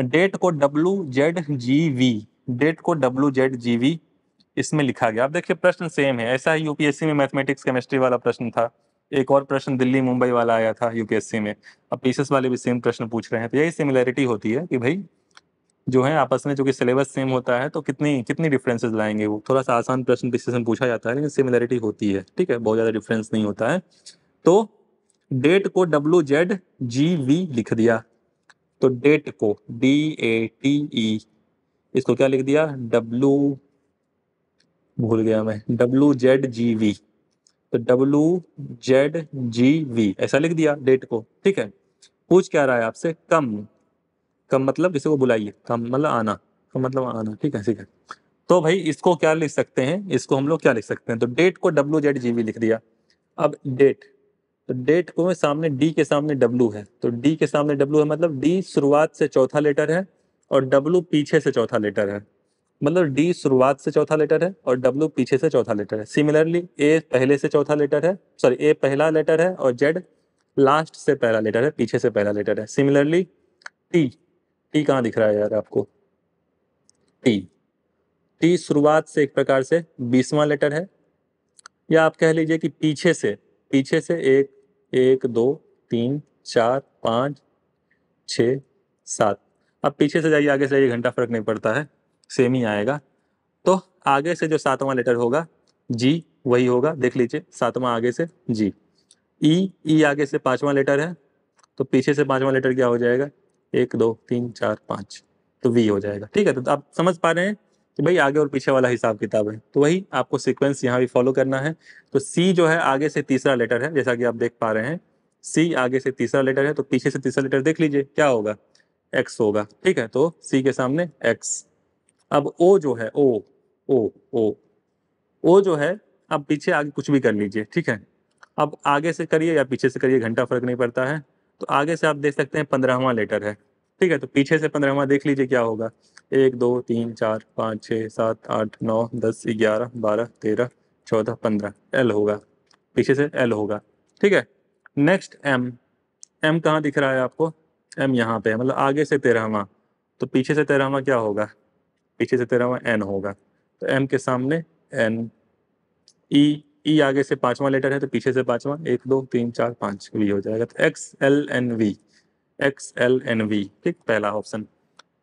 डेट को W Z G V date को डब्लू जेड जी वी इसमें लिखा गया आप देखिए प्रश्न सेम है ऐसा ही यूपीएससी में मैथमेटिक्स केमिस्ट्री वाला प्रश्न था एक और प्रश्न दिल्ली मुंबई वाला आया था यूपीएससी में अब पीसीएस वाले भी सेम प्रश्न पूछ रहे हैं तो यही सिमिलैरिटी होती है कि भाई जो है आपस में जो कि सिलेबस सेम होता है तो कितनी कितनी डिफरेंसेस लाएंगे वो थोड़ा सा आसान प्रश्न पीसीएस में पूछा जाता है लेकिन सिमिलैरिटी होती है ठीक है बहुत ज़्यादा डिफरेंस नहीं होता है तो डेट को डब्ल्यू जेड जी वी लिख दिया तो डेट को डी ए टी ई इसको क्या लिख दिया डब्ल्यू भूल गया मैं डब्लू जेड जी वी तो डब्लू जेड जी वी ऐसा लिख दिया डेट को ठीक है पूछ क्या रहा है आपसे कम कम मतलब किसी को बुलाइए कम मतलब आना कम मतलब आना ठीक है ठीक है तो भाई इसको क्या लिख सकते हैं इसको हम लोग क्या लिख सकते हैं तो डेट को डब्लू जेड जी वी लिख दिया अब डेट तो डेट को सामने डी के सामने डब्लू है तो डी के सामने डब्लू है मतलब डी शुरुआत से चौथा लेटर है और डब्लू पीछे से चौथा लेटर है मतलब डी शुरुआत से चौथा लेटर है और डब्ल्यू पीछे से चौथा लेटर है सिमिलरली ए पहले से चौथा लेटर है सॉरी ए पहला लेटर है और जेड लास्ट से पहला लेटर है पीछे से पहला लेटर है सिमिलरली टी टी कहाँ दिख रहा है यार आपको टी टी शुरुआत से एक प्रकार से बीसवा लेटर है या आप कह लीजिए कि पीछे से पीछे से एक एक दो तीन चार पाँच छ सात अब पीछे से जाइए आगे से जाइए घंटा फर्क नहीं पड़ता है सेम ही आएगा तो आगे से जो सातवां लेटर होगा जी वही होगा देख लीजिए सातवां आगे से जी ई ई आगे से पांचवा लेटर है तो पीछे से पांचवा लेटर क्या हो जाएगा एक दो तीन चार पाँच तो वी हो जाएगा ठीक है तो आप समझ पा रहे हैं कि भाई आगे और पीछे वाला हिसाब किताब है तो वही आपको सीक्वेंस यहाँ भी फॉलो करना है तो सी जो है आगे से तीसरा लेटर है जैसा कि आप देख पा रहे हैं सी आगे से तीसरा लेटर है तो पीछे से तीसरा लेटर देख लीजिए क्या होगा एक्स होगा ठीक है तो सी के सामने एक्स अब ओ जो है ओ ओ ओ ओ जो है आप पीछे आगे कुछ भी कर लीजिए ठीक है अब आगे से करिए या पीछे से करिए घंटा फर्क नहीं पड़ता है तो आगे से आप देख सकते हैं पंद्रहवा लेटर है ठीक है तो पीछे से पंद्रहवा देख लीजिए क्या होगा एक दो तीन चार पाँच छः सात आठ नौ दस ग्यारह बारह तेरह चौदह पंद्रह एल होगा पीछे से एल होगा ठीक है नेक्स्ट एम एम कहाँ दिख रहा है आपको एम यहाँ पे मतलब आगे से तेरहवा तो पीछे से तेरहवा क्या होगा पीछे से तेरा एन होगा तो एम के सामने एन ई ई आगे से पांचवा लेटर है तो पीछे से पांचवा एक दो तीन चार पाँच वी हो जाएगा तो X L N V X L N V ठीक पहला ऑप्शन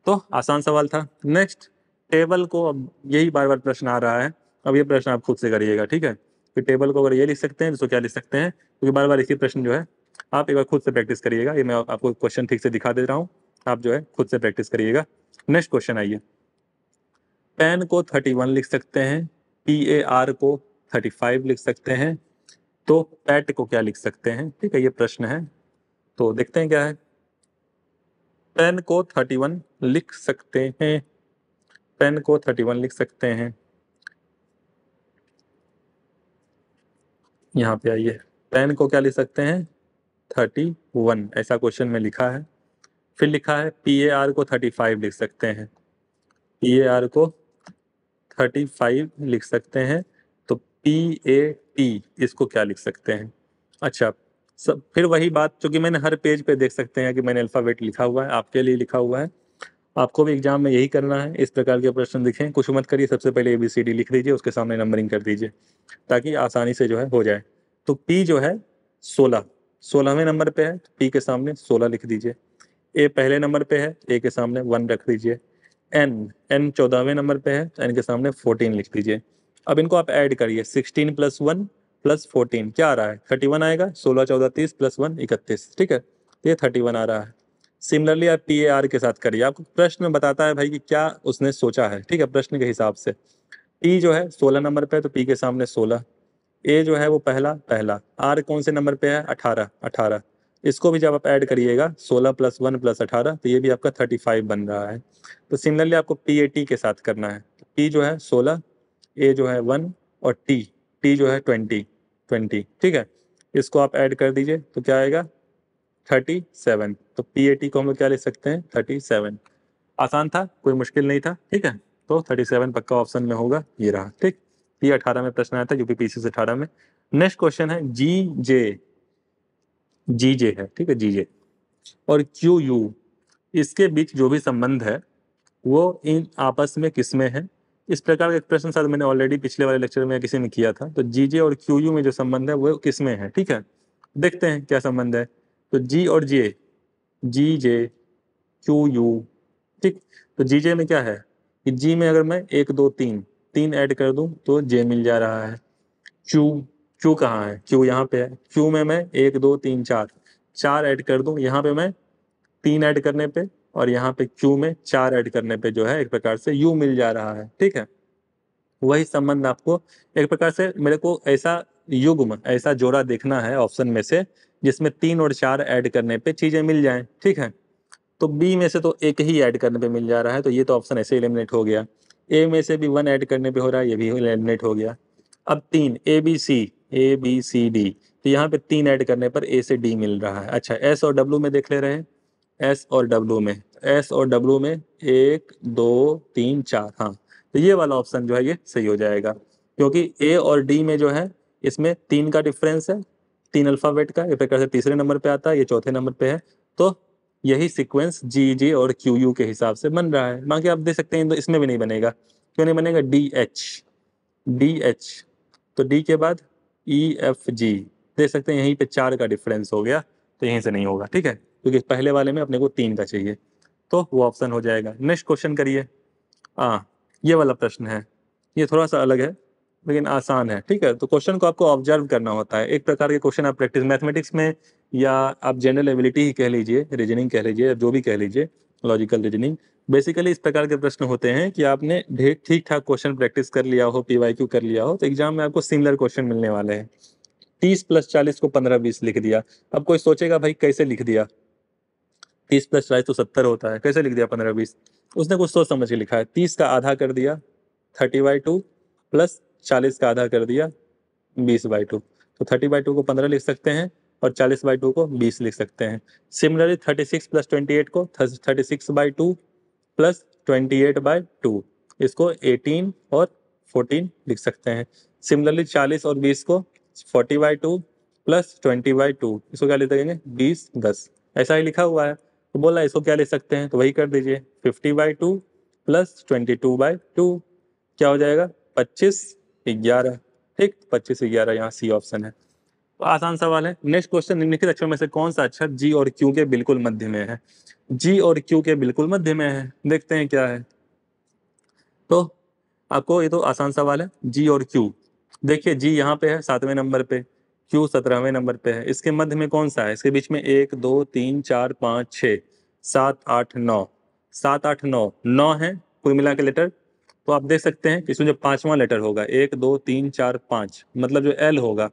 तो आसान सवाल था नेक्स्ट टेबल को अब यही बार बार प्रश्न आ रहा है अब ये प्रश्न आप खुद से करिएगा ठीक है कि टेबल को अगर ये लिख सकते हैं तो क्या लिख सकते हैं क्योंकि बार बार इसी प्रश्न जो है आप एक बार खुद से प्रैक्टिस करिएगा ये मैं आपको क्वेश्चन ठीक से दिखा दे रहा हूँ आप जो है खुद से प्रैक्टिस करिएगा नेक्स्ट क्वेश्चन आइए पेन को 31 लिख सकते हैं पी ए आर को 35 लिख सकते हैं तो पैट को क्या लिख सकते हैं ठीक है ये प्रश्न है तो देखते हैं क्या है पेन को 31 लिख सकते हैं पेन को 31 लिख सकते हैं यहाँ पे आइए पेन को क्या लिख सकते हैं 31 ऐसा क्वेश्चन में लिखा है फिर लिखा है पी ए आर को 35 लिख सकते हैं पी ए आर को थर्टी फाइव लिख सकते हैं तो पी ए टी इसको क्या लिख सकते हैं अच्छा सब फिर वही बात चूँकि मैंने हर पेज पे देख सकते हैं कि मैंने अल्फ़ाबेट लिखा हुआ है आपके लिए लिखा हुआ है आपको भी एग्जाम में यही करना है इस प्रकार के प्रश्न दिखें कुछ मत करिए सबसे पहले ए बी सी डी लिख दीजिए उसके सामने नंबरिंग कर दीजिए ताकि आसानी से जो है हो जाए तो पी जो है सोलह सोलहवें नंबर पे है पी के सामने सोलह लिख दीजिए ए पहले नंबर पे है ए के सामने वन रख दीजिए एन एन चौदहवें नंबर पे है तो एन के सामने फोर्टीन लिख दीजिए अब इनको आप ऐड करिए sixteen plus one plus fourteen क्या आ रहा है थर्टी वन आएगा सोलह चौदह तीस प्लस वन इकतीस ठीक है तो ये थर्टी वन आ रहा है सिमिलरली आप पी ए आर के साथ करिए आपको प्रश्न बताता है भाई कि क्या उसने सोचा है ठीक है प्रश्न के हिसाब से पी जो है सोलह नंबर पे है तो पी के सामने सोलह ए जो है वो पहला पहला आर कौन से नंबर पे है अठारह अठारह इसको भी जब आप ऐड करिएगा 16 प्लस वन प्लस अठारह तो ये भी आपका 35 बन रहा है तो सिमिलरली आपको पी ए टी के साथ करना है पी तो जो है 16 ए जो है वन और टी टी जो है 20 20 ठीक है इसको आप ऐड कर दीजिए तो क्या आएगा 37 तो पी ए टी को हम लोग क्या ले सकते हैं 37 आसान था कोई मुश्किल नहीं था ठीक है तो 37 पक्का ऑप्शन में होगा ये रहा ठीक ये अठारह में प्रश्न आया था यूपी से सी में नेक्स्ट क्वेश्चन है जी जे जी जे है ठीक है जी जे और क्यू यू इसके बीच जो भी संबंध है वो इन आपस में किसमें है इस प्रकार का एक्सप्रेशन शायद मैंने ऑलरेडी पिछले वाले लेक्चर में किसी में किया था तो जी जे और क्यू यू में जो संबंध है वो किस में है ठीक है देखते हैं क्या संबंध है तो जी और जे जी जे क्यू यू ठीक तो जी जे में क्या है कि जी में अगर मैं एक दो तीन तीन ऐड कर दूं तो जे मिल जा रहा है क्यू क्यू कहाँ है क्यू यहाँ पे है क्यू में मैं एक दो तीन चार चार ऐड कर दू यहाँ पे मैं तीन ऐड करने पे और यहाँ पे क्यू में चार ऐड करने पे जो है एक प्रकार से यू मिल जा रहा है ठीक है वही संबंध आपको एक प्रकार से मेरे को ऐसा युग्म ऐसा जोड़ा देखना है ऑप्शन में से जिसमें तीन और चार ऐड करने पे चीज़ें मिल जाएं ठीक है तो बी में से तो एक ही ऐड करने पे मिल जा रहा है तो ये तो ऑप्शन ऐसे इलिमिनेट हो गया ए में से भी वन ऐड करने पे हो रहा है ये भी एलिमिनेट हो गया अब तीन A B C A B C D तो यहाँ पे तीन ऐड करने पर ए से डी मिल रहा है अच्छा एस और डब्लू में देख ले रहे हैं एस और डब्लू में एस और डब्लू में एक दो तीन चार हाँ तो ये वाला ऑप्शन जो है ये सही हो जाएगा क्योंकि ए और डी में जो है इसमें तीन का डिफरेंस है तीन अल्फ़ाबेट का ये प्रकार से तीसरे नंबर पे आता है ये चौथे नंबर पे है तो यही सीक्वेंस जी जी और क्यू यू के हिसाब से बन रहा है बाकी आप देख सकते हैं तो इसमें भी नहीं बनेगा क्यों नहीं बनेगा डी एच डी एच तो डी के बाद ई एफ जी देख सकते हैं यहीं पे चार का डिफरेंस हो गया तो यहीं से नहीं होगा ठीक है क्योंकि तो पहले वाले में अपने को तीन का चाहिए तो वो ऑप्शन हो जाएगा नेक्स्ट क्वेश्चन करिए हाँ ये वाला प्रश्न है ये थोड़ा सा अलग है लेकिन आसान है ठीक है तो क्वेश्चन को आपको ऑब्जर्व करना होता है एक प्रकार के क्वेश्चन आप प्रैक्टिस मैथमेटिक्स में या आप जनरल एबिलिटी ही कह लीजिए रीजनिंग कह लीजिए जो भी कह लीजिए लॉजिकल रीजनिंग बेसिकली इस प्रकार के प्रश्न होते हैं कि आपने ढेर ठीक ठाक क्वेश्चन प्रैक्टिस कर लिया हो पी कर लिया हो तो एग्जाम में आपको सिमिलर क्वेश्चन मिलने वाले हैं तीस प्लस चालीस को पंद्रह बीस लिख दिया अब कोई सोचेगा भाई कैसे लिख दिया तीस प्लस चालीस तो सत्तर होता है कैसे लिख दिया पंद्रह बीस उसने कुछ सोच समझ के लिखा है तीस का आधा कर दिया थर्टी बाई टू प्लस चालीस का आधा कर दिया बीस बाई टू तो थर्टी बाई टू को पंद्रह लिख सकते हैं और चालीस बाई टू को बीस लिख सकते हैं similarly thirty six plus twenty eight को thirty six by two plus twenty eight by two इसको एटीन और फोर्टीन लिख सकते हैं सिमिलरली चालीस और बीस को forty by two plus twenty by two इसको क्या लिख सकेंगे बीस दस ऐसा ही लिखा हुआ है तो बोला इसको क्या ले सकते हैं तो वही कर दीजिए fifty by two plus twenty two by two क्या हो जाएगा पच्चीस ग्यारह ठीक पच्चीस ग्यारह यहाँ सी ऑप्शन है आसान सवाल है नेक्स्ट क्वेश्चन निम्नलिखित अक्षरों में से कौन सा अक्षर जी और क्यू के बिल्कुल मध्य में है जी और क्यू के बिल्कुल मध्य में है देखते हैं क्या है तो आपको ये तो आसान सवाल है जी और क्यू देखिए जी यहाँ पे है सातवें नंबर पे क्यू सत्रहवें नंबर पे है इसके मध्य में कौन सा है इसके बीच में एक दो तीन चार पाँच छः सात आठ नौ सात आठ नौ नौ है कुल मिला के लेटर तो आप देख सकते हैं कि इसमें जो पांचवा लेटर होगा एक दो तीन चार पाँच मतलब जो एल होगा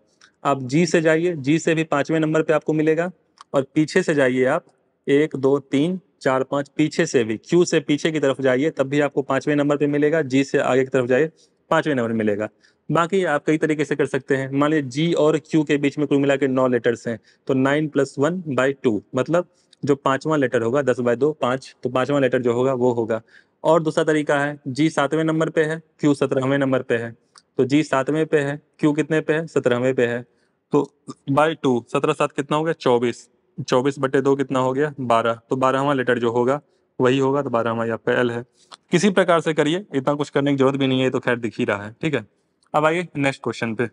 आप जी से जाइए जी से भी पांचवें नंबर पे आपको मिलेगा और पीछे से जाइए आप एक दो तीन चार पाँच पीछे से भी क्यू से पीछे की तरफ जाइए तब भी आपको पाँचवें नंबर पे मिलेगा जी से आगे की तरफ जाइए पाँचवें नंबर मिलेगा बाकी आप कई तरीके से कर सकते हैं मान लीजिए जी और क्यू के बीच में कुल मिला के नौ लेटर्स हैं तो nine plus one by two मतलब जो पाँचवा लेटर होगा दस बाय दो पाँच तो पाँचवा लेटर जो होगा वो होगा और दूसरा तरीका है जी सातवें नंबर पे है क्यू सत्रहवें नंबर पे है तो जी सातवें पे है क्यू कितने पे है सत्रहवें पे है तो बाई टू सत्रह सात कितना हो गया चौबीस चौबीस बटे दो कितना हो गया बारह तो बारहवा लेटर जो होगा वही होगा तो बारहवा आपका एल है किसी प्रकार से करिए इतना कुछ करने की जरूरत भी नहीं है तो खैर दिख ही रहा है ठीक है अब आइए नेक्स्ट क्वेश्चन पे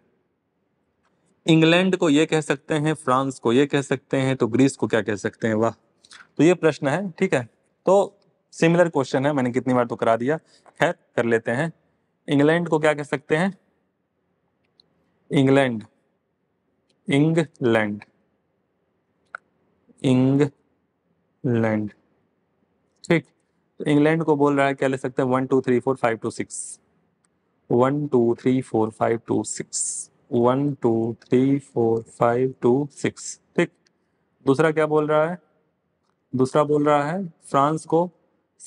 इंग्लैंड को ये कह सकते हैं फ्रांस को ये कह सकते हैं तो ग्रीस को क्या कह सकते हैं वाह तो ये प्रश्न है ठीक है तो सिमिलर क्वेश्चन है मैंने कितनी बार तो करा दिया खैर कर लेते हैं इंग्लैंड को क्या कह सकते हैं इंग्लैंड इंग्लैंड इंग्लैंड ठीक तो इंग्लैंड को बोल रहा है क्या ले सकते हैं one two three four five two six one two three four five two six one two three four five two six ठीक दूसरा क्या बोल रहा है दूसरा बोल रहा है फ्रांस को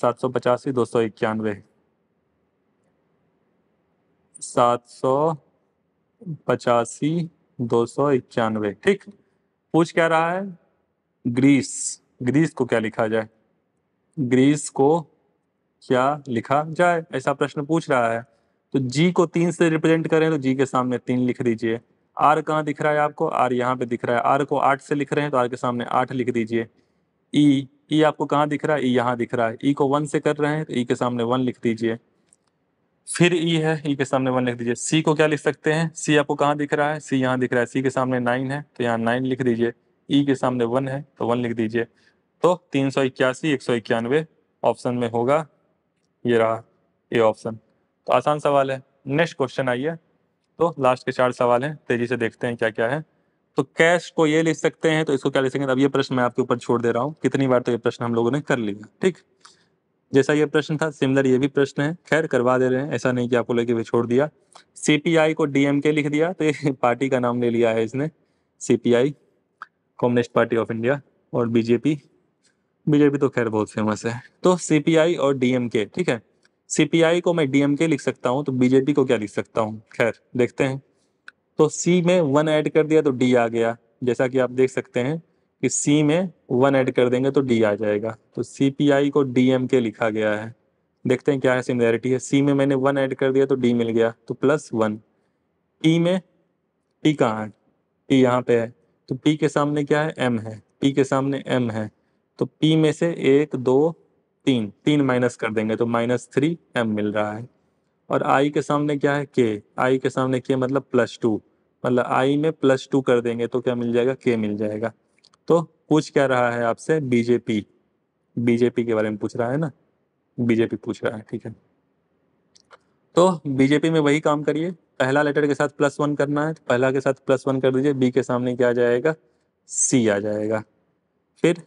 सात सौ पचासी दो सौ इक्यानवे सात सौ पचासी दो सौ इक्यानवे ठीक पूछ क्या रहा है ग्रीस ग्रीस को क्या लिखा जाए ग्रीस को क्या लिखा जाए ऐसा प्रश्न पूछ रहा है तो जी को तीन से रिप्रेजेंट करें तो जी के सामने तीन लिख दीजिए आर कहाँ दिख रहा है आपको आर यहाँ पे दिख रहा है आर को आठ से लिख रहे हैं तो आर के सामने आठ लिख दीजिए ई ई आपको कहाँ दिख रहा है ई यहाँ दिख रहा है ई को वन से कर रहे हैं तो ई के सामने वन लिख दीजिए फिर ई है ई के सामने वन लिख दीजिए सी को क्या लिख सकते हैं सी आपको कहाँ दिख रहा है सी यहाँ दिख रहा है सी के सामने नाइन है तो यहाँ नाइन लिख दीजिए ई के सामने वन है तो वन लिख दीजिए तो तीन सौ इक्यासी एक सौ इक्यानवे ऑप्शन में होगा ये रहा ये ऑप्शन तो आसान सवाल है नेक्स्ट क्वेश्चन आइए तो लास्ट के चार सवाल हैं तेजी से देखते हैं क्या क्या है तो कैश को ये लिख सकते हैं तो इसको क्या लिख सकते हैं अब ये प्रश्न मैं आपके ऊपर छोड़ दे रहा हूँ कितनी बार तो ये प्रश्न हम लोगों ने कर लिया ठीक जैसा ये प्रश्न था सिमिलर ये भी प्रश्न है खैर करवा दे रहे हैं ऐसा नहीं कि आपको लेके भी छोड़ दिया सीपीआई को डीएमके लिख दिया तो ये पार्टी का नाम ले लिया है इसने CPI communist party of India और बीजेपी बीजेपी तो खैर बहुत फेमस है तो सीपीआई और डीएमके ठीक है सीपीआई को मैं डीएमके लिख सकता हूँ तो बीजेपी को क्या लिख सकता हूँ खैर देखते हैं तो सी में वन ऐड कर दिया तो डी आ गया जैसा कि आप देख सकते हैं कि सी में वन ऐड कर देंगे तो डी आ जाएगा तो सी पी आई को डी एम के लिखा गया है देखते हैं क्या है सिमिलैरिटी है सी में मैंने वन ऐड कर दिया तो डी मिल गया तो प्लस वन पी में पी कहाँ है पी यहाँ पे है तो पी के सामने क्या है एम है पी के सामने एम है तो पी में से एक दो तीन तीन माइनस कर देंगे तो माइनस थ्री एम मिल रहा है और आई के सामने क्या है के आई के सामने के मतलब प्लस टू मतलब आई में प्लस टू कर देंगे तो क्या मिल जाएगा के मिल जाएगा तो पूछ क्या रहा है आपसे बीजेपी बीजेपी के बारे में पूछ रहा है ना बीजेपी पूछ रहा है ठीक है तो बीजेपी में वही काम करिए पहला लेटर के साथ प्लस वन करना है तो पहला के साथ प्लस वन कर दीजिए बी के सामने क्या आ जाएगा सी आ जाएगा फिर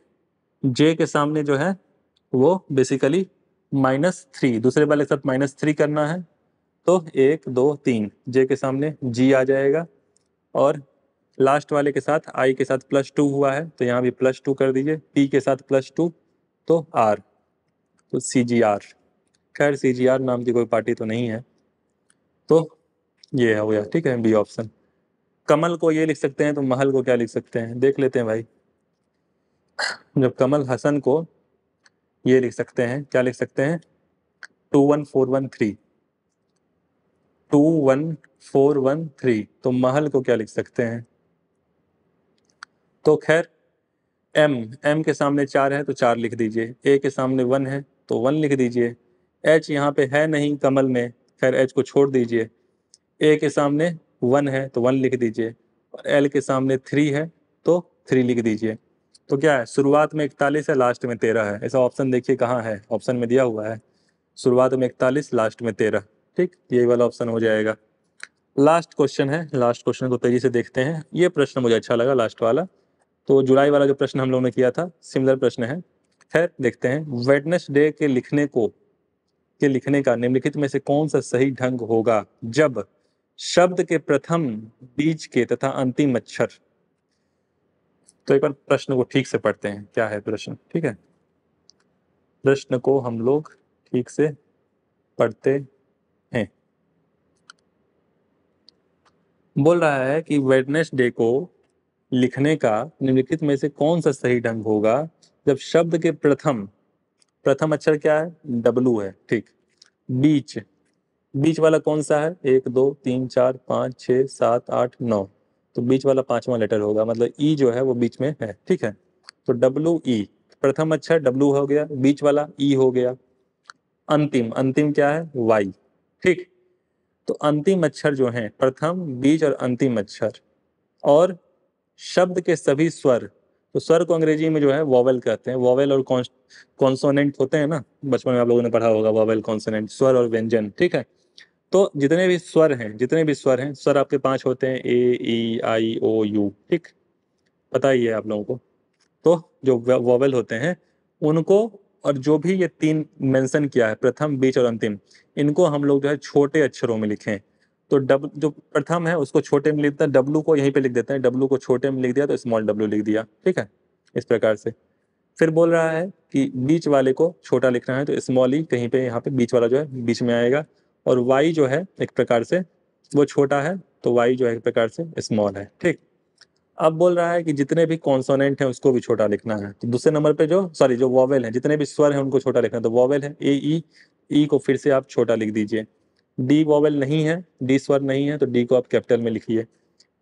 जे के सामने जो है वो बेसिकली माइनस थ्री दूसरे वाले के साथ माइनस थ्री करना है तो एक दो तीन जे के सामने जी आ जाएगा और लास्ट वाले के साथ आई के साथ प्लस टू हुआ है तो यहाँ भी प्लस टू कर दीजिए पी के साथ प्लस टू तो आर तो सी जी आर खैर सी जी आर नाम की कोई पार्टी तो नहीं है तो ये हो गया ठीक है बी ऑप्शन कमल को ये लिख सकते हैं तो महल को क्या लिख सकते हैं देख लेते हैं भाई जब कमल हसन को ये लिख सकते हैं क्या लिख सकते हैं two one four one three two one four one three तो महल को क्या लिख सकते हैं तो खैर एम एम के सामने चार है तो चार लिख दीजिए ए के सामने वन है तो वन लिख दीजिए एच यहाँ पे है नहीं कमल में खैर एच को छोड़ दीजिए ए के सामने वन है तो वन लिख दीजिए और एल के सामने थ्री है तो थ्री लिख दीजिए तो क्या है शुरुआत में इकतालीस है लास्ट में तेरह है ऐसा ऑप्शन देखिए कहाँ है ऑप्शन में दिया हुआ है शुरुआत में इकतालीस लास्ट में तेरह ठीक यही वाला ऑप्शन हो जाएगा लास्ट क्वेश्चन है लास्ट क्वेश्चन को तेजी से देखते हैं ये प्रश्न मुझे अच्छा लगा लास्ट वाला तो जुलाई वाला जो प्रश्न हम लोगों ने किया था सिमिलर प्रश्न है खैर देखते हैं वेडनेसडे के लिखने को के लिखने का निम्नलिखित में से कौन सा सही ढंग होगा जब शब्द के प्रथम बीज के तथा अंतिम अक्षर तो एक बार प्रश्न को ठीक से पढ़ते हैं क्या है प्रश्न ठीक है प्रश्न को हम लोग ठीक से पढ़ते हैं बोल रहा है कि वेडनेसडे को लिखने का निम्नलिखित में से कौन सा सही ढंग होगा जब शब्द के प्रथम प्रथम अक्षर क्या है डब्लू है ठीक बीच बीच वाला कौन सा है एक दो तीन चार पाँच छ सात आठ नौ तो बीच वाला पांचवा लेटर होगा मतलब ई e जो है वो बीच में है ठीक है तो डब्लू ई e। प्रथम अक्षर डब्लू हो गया बीच वाला ई e हो गया अंतिम अंतिम क्या है वाई ठीक तो अंतिम अक्षर जो है प्रथम बीच और अंतिम अक्षर और शब्द के सभी स्वर तो स्वर को अंग्रेजी में जो है वॉवल कहते हैं वॉवल और कॉन्सोनेंट होते हैं ना बचपन में आप लोगों ने पढ़ा होगा वॉवल कॉन्सोनेंट स्वर और व्यंजन ठीक है तो जितने भी स्वर हैं जितने भी स्वर हैं स्वर आपके पांच होते हैं ए ई आई ओ यू ठीक पता ही है आप लोगों को तो जो वॉवल होते हैं उनको और जो भी ये तीन मेंशन किया है प्रथम बीच और अंतिम इनको हम लोग जो है छोटे अक्षरों में लिखें तो डब जो प्रथम है उसको छोटे में लिखता है डब्लू को यहीं पे लिख देते हैं डब्लू को छोटे में लिख दिया तो स्मॉल डब्लू लिख दिया ठीक है इस प्रकार से फिर बोल रहा है कि बीच वाले को छोटा लिखना है तो स्मॉल ई कहीं पे यहाँ पे बीच वाला जो है बीच में आएगा और वाई जो है एक प्रकार से वो छोटा है तो वाई जो है एक प्रकार से स्मॉल है ठीक अब बोल रहा है कि जितने भी कॉन्सोनेंट हैं उसको भी छोटा लिखना है तो दूसरे नंबर पे जो सॉरी जो वॉवेल है जितने भी स्वर हैं उनको छोटा लिखना है तो वॉवेल है ए ई ई को फिर से आप छोटा लिख दीजिए डी वॉवल नहीं है डी स्वर नहीं है तो डी को आप कैपिटल में लिखिए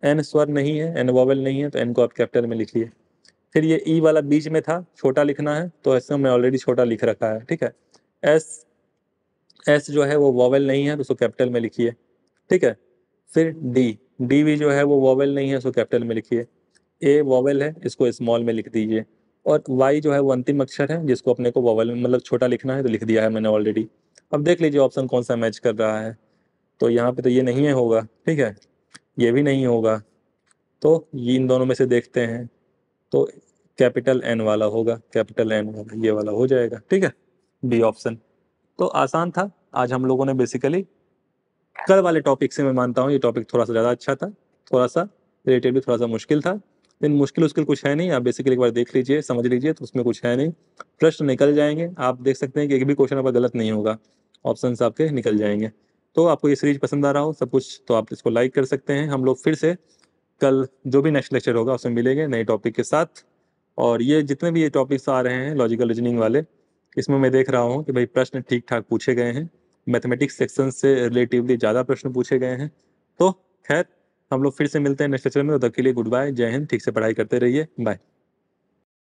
एन स्वर नहीं है एन वॉवल नहीं है तो एन को आप कैपिटल में लिखिए फिर ये ई e वाला बीच में था छोटा लिखना है तो ऐसे में ऑलरेडी छोटा लिख रखा है ठीक है एस एस जो है वो वॉवल नहीं है तो उसको कैपिटल में लिखिए ठीक है फिर डी डी भी जो है वो वॉवल नहीं है उसको कैपिटल में लिखिए ए वॉवल है इसको स्मॉल में लिख दीजिए और वाई जो है वो अंतिम अक्षर है जिसको अपने को वॉवल में मतलब छोटा लिखना है तो लिख दिया है मैंने ऑलरेडी अब देख लीजिए ऑप्शन कौन सा मैच कर रहा है तो यहाँ पे तो ये नहीं है होगा ठीक है ये भी नहीं होगा तो ये इन दोनों में से देखते हैं तो कैपिटल एन वाला होगा कैपिटल एन वाला ये वाला हो जाएगा ठीक है बी ऑप्शन तो आसान था आज हम लोगों ने बेसिकली कल वाले टॉपिक से मैं मानता हूँ ये टॉपिक थोड़ा सा ज़्यादा अच्छा था थोड़ा सा रिलेटेड भी थोड़ा सा मुश्किल था लेकिन मुश्किल उश्किल कुछ है नहीं आप बेसिकली एक बार देख लीजिए समझ लीजिए तो उसमें कुछ है नहीं प्रश्न निकल जाएंगे आप देख सकते हैं कि एक भी क्वेश्चन आपका गलत नहीं होगा ऑप्शन आपके निकल जाएंगे तो आपको ये सीरीज पसंद आ रहा हो सब कुछ तो आप इसको लाइक कर सकते हैं हम लोग फिर से कल जो भी नेक्स्ट लेक्चर होगा उसमें मिलेंगे नए टॉपिक के साथ और ये जितने भी ये टॉपिक्स आ रहे हैं लॉजिकल रीजनिंग वाले इसमें मैं देख रहा हूँ कि भाई प्रश्न ठीक ठाक पूछे गए हैं मैथमेटिक्स सेक्शन से रिलेटिवली ज़्यादा प्रश्न पूछे गए हैं तो खैर हम लोग फिर से मिलते हैं नेक्स्ट लेक्चर में तब तो तक के लिए गुड बाय जय हिंद ठीक से पढ़ाई करते रहिए बाय